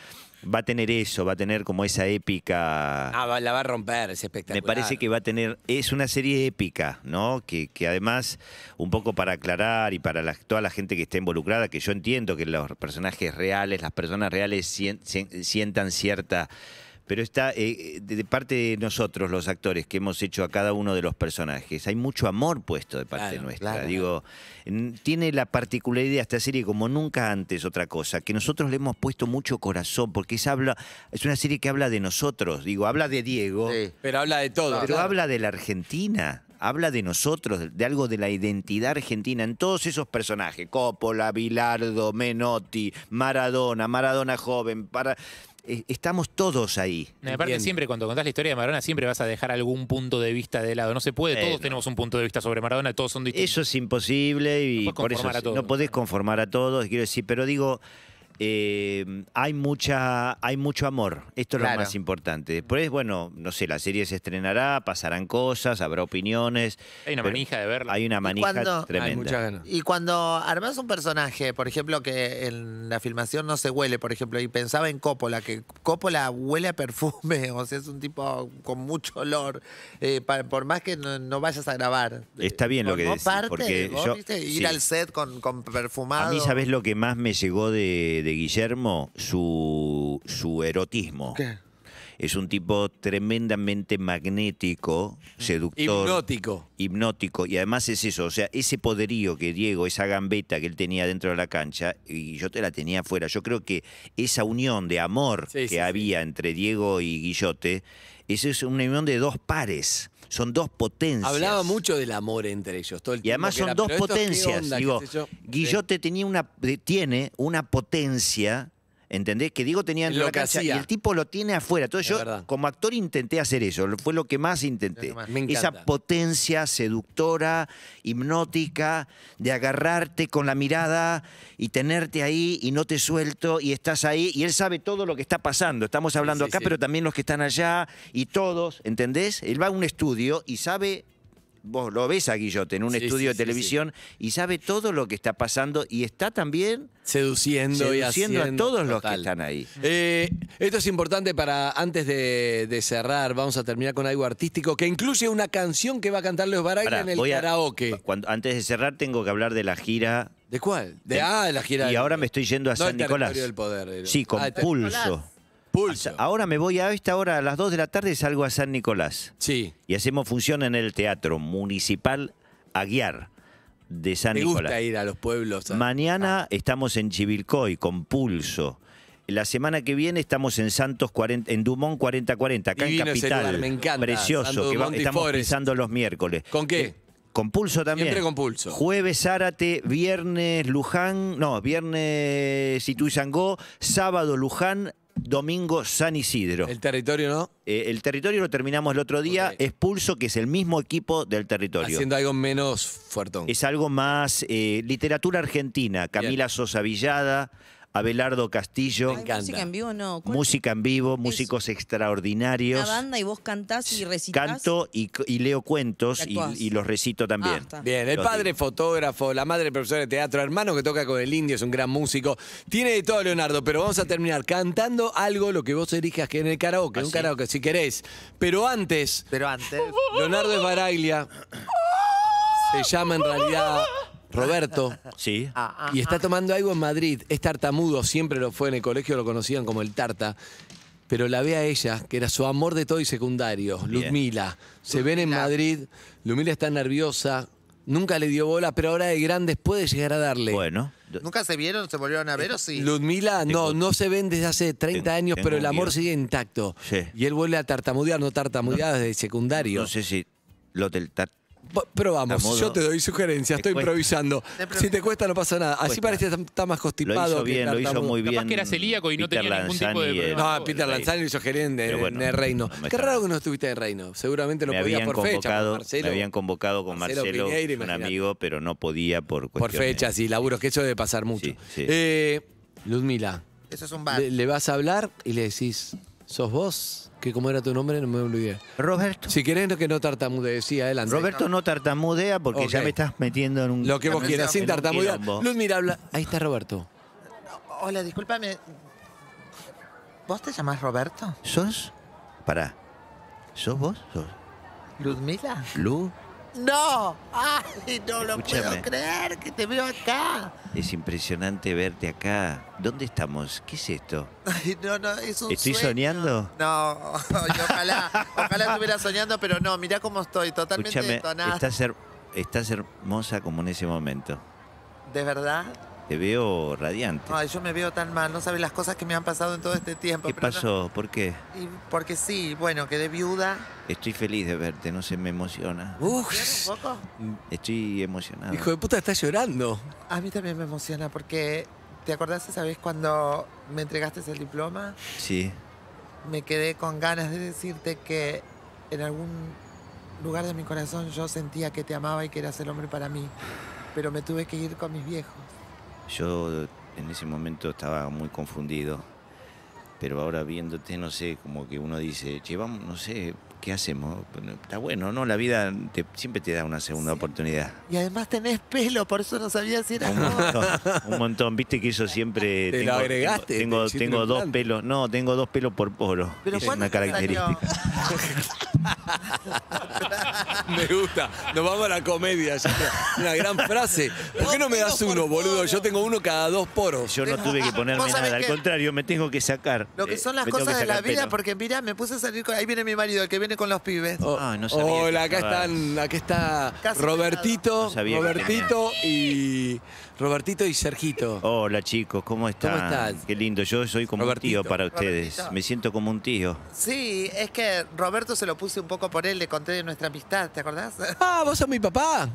Va a tener eso, va a tener como esa épica. Ah, la va a romper, es espectacular. Me parece que va a tener. Es una serie épica, ¿no? Que, que además, un poco para aclarar y para la, toda la gente que está involucrada, que yo entiendo que los personajes reales, las personas reales sientan cierta pero está eh, eh, de parte de nosotros, los actores, que hemos hecho a cada uno de los personajes. Hay mucho amor puesto de parte nuestra. Digo, tiene la particularidad esta serie como nunca antes otra cosa, que nosotros le hemos puesto mucho corazón, porque es, habla, es una serie que habla de nosotros. Digo, habla de Diego. Pero habla de todo. Pero habla de la Argentina habla de nosotros, de algo de la identidad argentina en todos esos personajes, Coppola, Bilardo, Menotti, Maradona, Maradona joven, para eh, estamos todos ahí. aparte, siempre cuando contás la historia de Maradona, siempre vas a dejar algún punto de vista de lado. No se puede, todos tenemos un punto de vista sobre Maradona, todos son distintos. Eso es imposible y por eso no podés conformar a todos, quiero decir, pero digo, Em, hay, mucha, hay mucho amor. Esto es lo más importante. Después, bueno, no sé, la serie se estrenará, pasarán cosas, habrá opiniones. Hay una manija de verla. Hay una manija tremenda. y cuando armas un personaje, por ejemplo, que en la filmación no se huele, por ejemplo, y pensaba en Coppola, que Coppola huele a perfume, <laughs> o sea, es un tipo con mucho olor, eh, por más que no, vayas a grabar. Está bien lo que decís. porque yo, Ir al set con, perfumado. A mí, ¿sabes lo que más me llegó de Guillermo su, su erotismo. Es un tipo tremendamente magnético, seductor. Hipnótico. Hipnótico. Y además es eso, o sea, ese poderío que Diego, esa gambeta que él tenía dentro de la cancha, y yo te la tenía afuera. Yo creo que esa unión de amor que había entre Diego y Guillote, eso es una unión de dos pares son dos potencias. Hablaba mucho del amor entre ellos y además son dos potencias. Digo, Guillote tenía una, eh, tiene una potencia ¿Entendés? Que digo, tenía la y el tipo lo tiene afuera. Entonces yo como actor intenté hacer eso, fue lo que más intenté. Me Esa potencia seductora, hipnótica, de agarrarte con la mirada y tenerte ahí y no te suelto y estás ahí y él sabe todo lo que está pasando. Estamos hablando acá, pero también los que están allá y todos, ¿entendés? Él va a un estudio y sabe vos lo ves a Guillote en un estudio de televisión y sabe todo lo que está pasando y está también seduciendo, y haciendo, a todos los que están ahí. Eh, esto es importante para antes de, cerrar, vamos a terminar con algo artístico que incluye una canción que va a cantar Luis Baraglia en el karaoke. antes de cerrar tengo que hablar de la gira. ¿De cuál? De, ah, de la gira. Y ahora me estoy yendo a San Nicolás. Del poder, sí, con ah, pulso. Ahora me voy a esta hora, a las 2 de la tarde, salgo a San Nicolás. Sí. Y hacemos función en el Teatro Municipal Aguiar de San Nicolás. Me gusta ir a los pueblos. ¿eh? Mañana ah. estamos en Chivilcoy con Pulso. La semana que viene estamos en Santos 40, en Dumont 4040, acá en Capital. me encanta. Precioso, que estamos los miércoles. ¿Con qué? Eh, con pulso también. Siempre con pulso. Jueves Zárate, viernes Luján, no, viernes Ituizangó, sábado Luján, Domingo San Isidro. ¿El territorio no? Eh, el territorio lo terminamos el otro día. Expulso, que es el mismo equipo del territorio. Haciendo algo menos fuertón. Es algo más eh, literatura argentina. Camila Sosa Villada. Abelardo Castillo. Música en vivo, músicos extraordinarios. Una banda y vos cantás y recitas. Canto y, leo cuentos y, los recito también. Ah, Bien, el padre fotógrafo, la madre profesora de teatro, hermano que toca con el indio, es un gran músico. Tiene de todo, Leonardo, pero vamos a terminar cantando algo, lo que vos elijas que en el karaoke, ah, un karaoke, si querés. Pero antes. Pero antes. Leonardo es Baraglia. <laughs> Se llama en realidad Roberto. Sí. Ah, ah, y está ah. tomando algo en Madrid. Es tartamudo, siempre lo fue en el colegio, lo conocían como el tarta. Pero la ve a ella, que era su amor de todo y secundario, Ludmila. Se ven en Madrid, Ludmila está nerviosa, nunca le dio bola, pero ahora de grandes puede llegar a darle. Bueno. ¿Nunca se vieron, se volvieron a ver o sí? Ludmila, no, no se ven desde hace 30 años, pero el amor sigue intacto. Sí. Y él vuelve a tartamudear, no tartamudear desde secundario. No sé si lo del tartamudear. Pero vamos, yo te doy sugerencias, estoy improvisando. si te cuesta, no pasa nada. Así parece que está más constipado. Lo hizo bien, lo hizo muy bien. Capaz que era celíaco y no tenía ningún tipo de problema. Ah, no, Peter Lanzani lo hizo gerente en el Reino. Qué raro que no estuviste en el Reino. Seguramente lo podías por fecha. Marcelo, me habían convocado con Marcelo, un amigo, pero no podía por cuestiones. Por fechas y laburos, que eso debe pasar mucho. Eh, Ludmila. Eso es un le vas a hablar y le decís, ¿Sos vos? Que como era tu nombre no me olvidé. Roberto. Si querés que no decía él antes. Roberto no tartamudea porque ya me estás metiendo en un... Lo que vos quieras, sin tartamudear. Ahí está Roberto. Hola, discúlpame. ¿Vos te llamás Roberto? ¿Sos? Pará. ¿Sos vos? ¿Sos? ¿Ludmila? No, ay, no lo puedo creer que te veo acá. Es impresionante verte acá. ¿Dónde estamos? ¿Qué es esto? Ay, no, no, es un ¿Estoy soñando? No, <laughs> ojalá, ojalá estuviera soñando, pero no, mirá cómo estoy, totalmente Escuchame, estás hermosa como en ese momento. ¿De verdad? Te veo radiante. Ay, yo me veo tan mal, no sabes las cosas que me han pasado en todo este tiempo. ¿Qué pasó? ¿Por qué? porque sí, bueno, quedé viuda. Estoy feliz de verte, no se me emociona. Uf. un Estoy emocionado. Hijo de puta, estás llorando. A mí también me emociona porque, ¿te acordás esa vez cuando me entregaste el diploma? Sí. Me quedé con ganas de decirte que en algún lugar de mi corazón yo sentía que te amaba y que eras el hombre para mí, pero me tuve que ir con mis viejos. Yo en ese momento estaba muy confundido, pero ahora viéndote, no sé, como que uno dice, che vamos, no sé, ¿qué hacemos? Está bueno, ¿no? La vida siempre te da una segunda oportunidad. Y además tenés pelo, por eso no sabía si era un montón, <laughs> un montón. viste que eso siempre. Te lo agregaste. Tengo, tengo, dos pelos, no, tengo dos pelos por poro. es una característica. <laughs> me gusta. Nos vamos a la comedia. Una gran frase. ¿Por qué no me das uno, boludo? Yo tengo uno cada dos poros. Yo no tuve que ponerme nada, al contrario, me tengo que sacar. Lo que son eh, las cosas de la vida, porque mirá, me puse a salir con. Ahí viene mi marido, el que viene con los pibes. Oh, ah, hola, acá están, Acá está Robertito, Robertito y Robertito y Sergito. Hola chicos, ¿cómo están? ¿Cómo están? Qué lindo, yo soy como un tío para ustedes. Me siento como un tío. Sí, es que Roberto se lo puse un poco por él, le conté de nuestra amistad, ¿te acordás? <laughs> Ah, vos sos mi papá.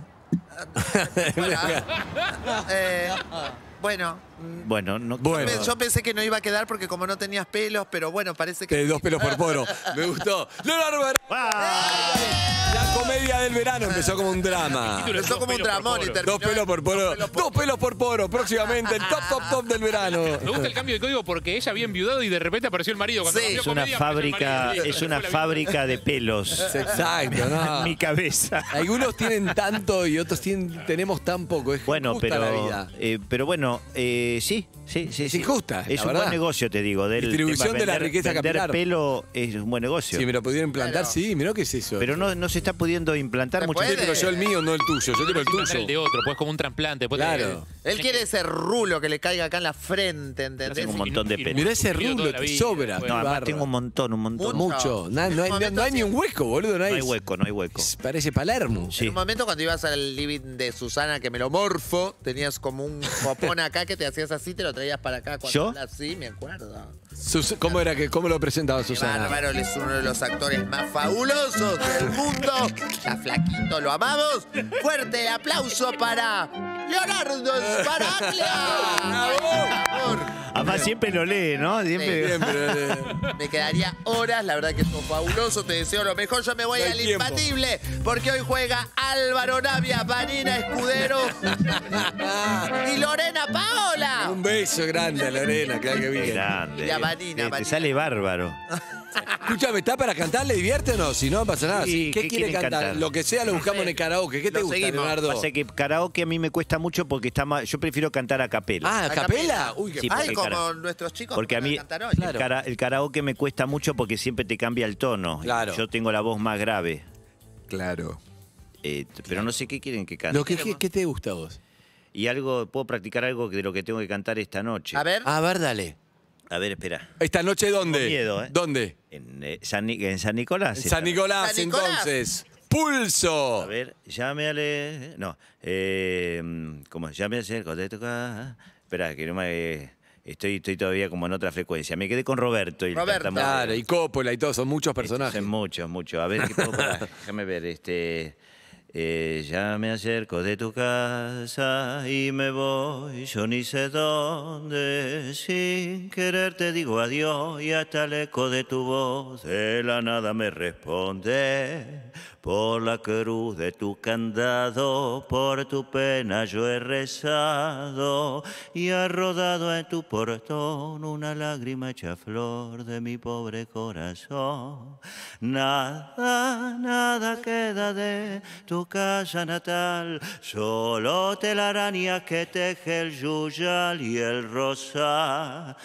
<laughs> bueno eh, Mm. Bueno, no Yo pensé que no iba a quedar porque como no tenías pelos, pero bueno, parece que. dos pelos por poro. Me gustó. <laughs> ¡Eh! La comedia del verano empezó como un drama. Empezó como un drama Dos pelos por poro. Dos pelos por, poro. Próximamente, el top, top, top del verano. Me gusta el cambio de código porque ella había enviudado y de repente apareció el marido. Cuando sí. Es una fábrica, es una fábrica de pelos. Exacto, ¿no? <laughs> Mi cabeza. Algunos tienen tanto y otros tenemos tan poco. Es bueno, pero, la vida. Eh, pero bueno, eh, eh, sí, sí, sí. Es sí. injusta. Es un buen negocio, te digo. Distribución de la riqueza vender pelo es un buen negocio. Si me lo pudieron implantar, sí, mirá qué es eso. Pero no, no se está pudiendo implantar mucho. pero yo el mío, no el tuyo. Yo tengo el tuyo. el de otro, pues como un trasplante. Claro. Él quiere ese rulo que le caiga acá en la frente, ¿entendés? Tengo un montón de pelo. Mirá ese rulo, te pues. sobra. No, además tengo un montón, un montón. Mucho. No, hay, no- ni un hueco, boludo. No hay hueco, no hay hueco. Parece Palermo. En un momento cuando ibas al living de Susana, que me lo morfo, tenías como un copón <laughs> acá que te si hacías así, te lo traías para acá. Cuando ¿Yo? sí, me acuerdo. ¿Cómo era que cómo lo presentaba Susana? álvaro es uno de los actores más fabulosos del mundo. Está flaquito, lo amamos. Fuerte aplauso para Leonardo Sparaglia. Además siempre lo lee, ¿no? Siempre. me quedaría horas, la verdad que es fabuloso, te deseo lo mejor. Yo me voy al impatible, porque hoy juega Álvaro Navia, Vanina Escudero <laughs> y Lorena Paola. Un beso grande a Lorena, claro que bien. Grande. Y la Te- este, sale bárbaro. Escúchame, ¿está para cantar? ¿Le Si no, pasa nada. ¿Qué, quiere cantar? Lo que sea lo buscamos en el karaoke. ¿Qué te gusta, seguimos. Leonardo? Pasa que karaoke a mí me cuesta mucho porque está más, yo prefiero cantar a capela. Ah, ¿a capela? Uy, qué Sí, Ay, como nuestros chicos Porque a mí el, karaoke me cuesta mucho porque siempre te cambia el tono. Yo tengo la voz más grave. Claro. Eh, pero no sé qué quieren que cante. Lo qué te gusta a vos? y algo, puedo practicar algo de lo que tengo que cantar esta noche. A ver. A ver, dale. A ver, espera. ¿Esta noche dónde? Tengo miedo, ¿eh? ¿Dónde? En, eh, San, Nicolás. En San Nicolás, entonces. Pulso. A ver, llámale. Eh, no, eh, mm, ¿cómo? Llame eh, te toca. Espera, que no me. Estoy, estoy todavía como en otra frecuencia. Me quedé con Roberto y Roberto. y Coppola y todo, son muchos personajes. Son muchos, muchos. A ver, ¿qué puedo- <laughs> déjame ver. Este, ella me acerco de tu casa y me voy, yo ni sé dónde. Sin querer te digo adiós y hasta el eco de tu voz de la nada me responde. Por la cruz de tu candado, por tu pena yo he rezado y ha rodado en tu portón una lágrima hecha flor de mi pobre corazón. Nada, nada queda de tu casa natal, solo araña que teje el yuyal y el rosal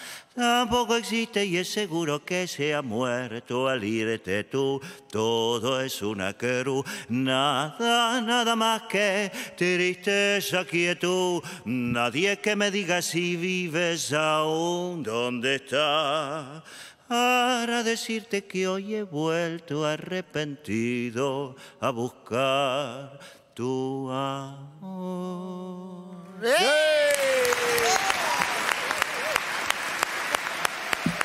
tampoco existe y es seguro que se ha muerto al irte tú. Todo es una querú, nada, nada más que tristeza, quietud. Nadie que me diga si vives aún, ¿dónde estás? para decirte que hoy he vuelto arrepentido a buscar tu amor. ¡Eh!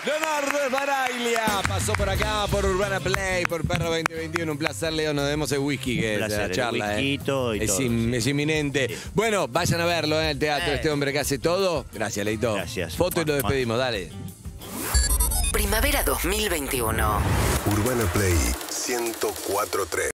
Leonardo Esparaglia pasó por acá, por Urbana Play, por Perro 2021. Un placer, Leo. Nos vemos el Whisky, que es la charla. ¿eh? y Es, todo, es inminente. Bueno, vayan a verlo en ¿eh? el teatro. Eh. Este hombre que hace todo. Gracias, Leito. Gracias. Foto y lo despedimos. Dale. Primavera 2021. Urbana Play 1043.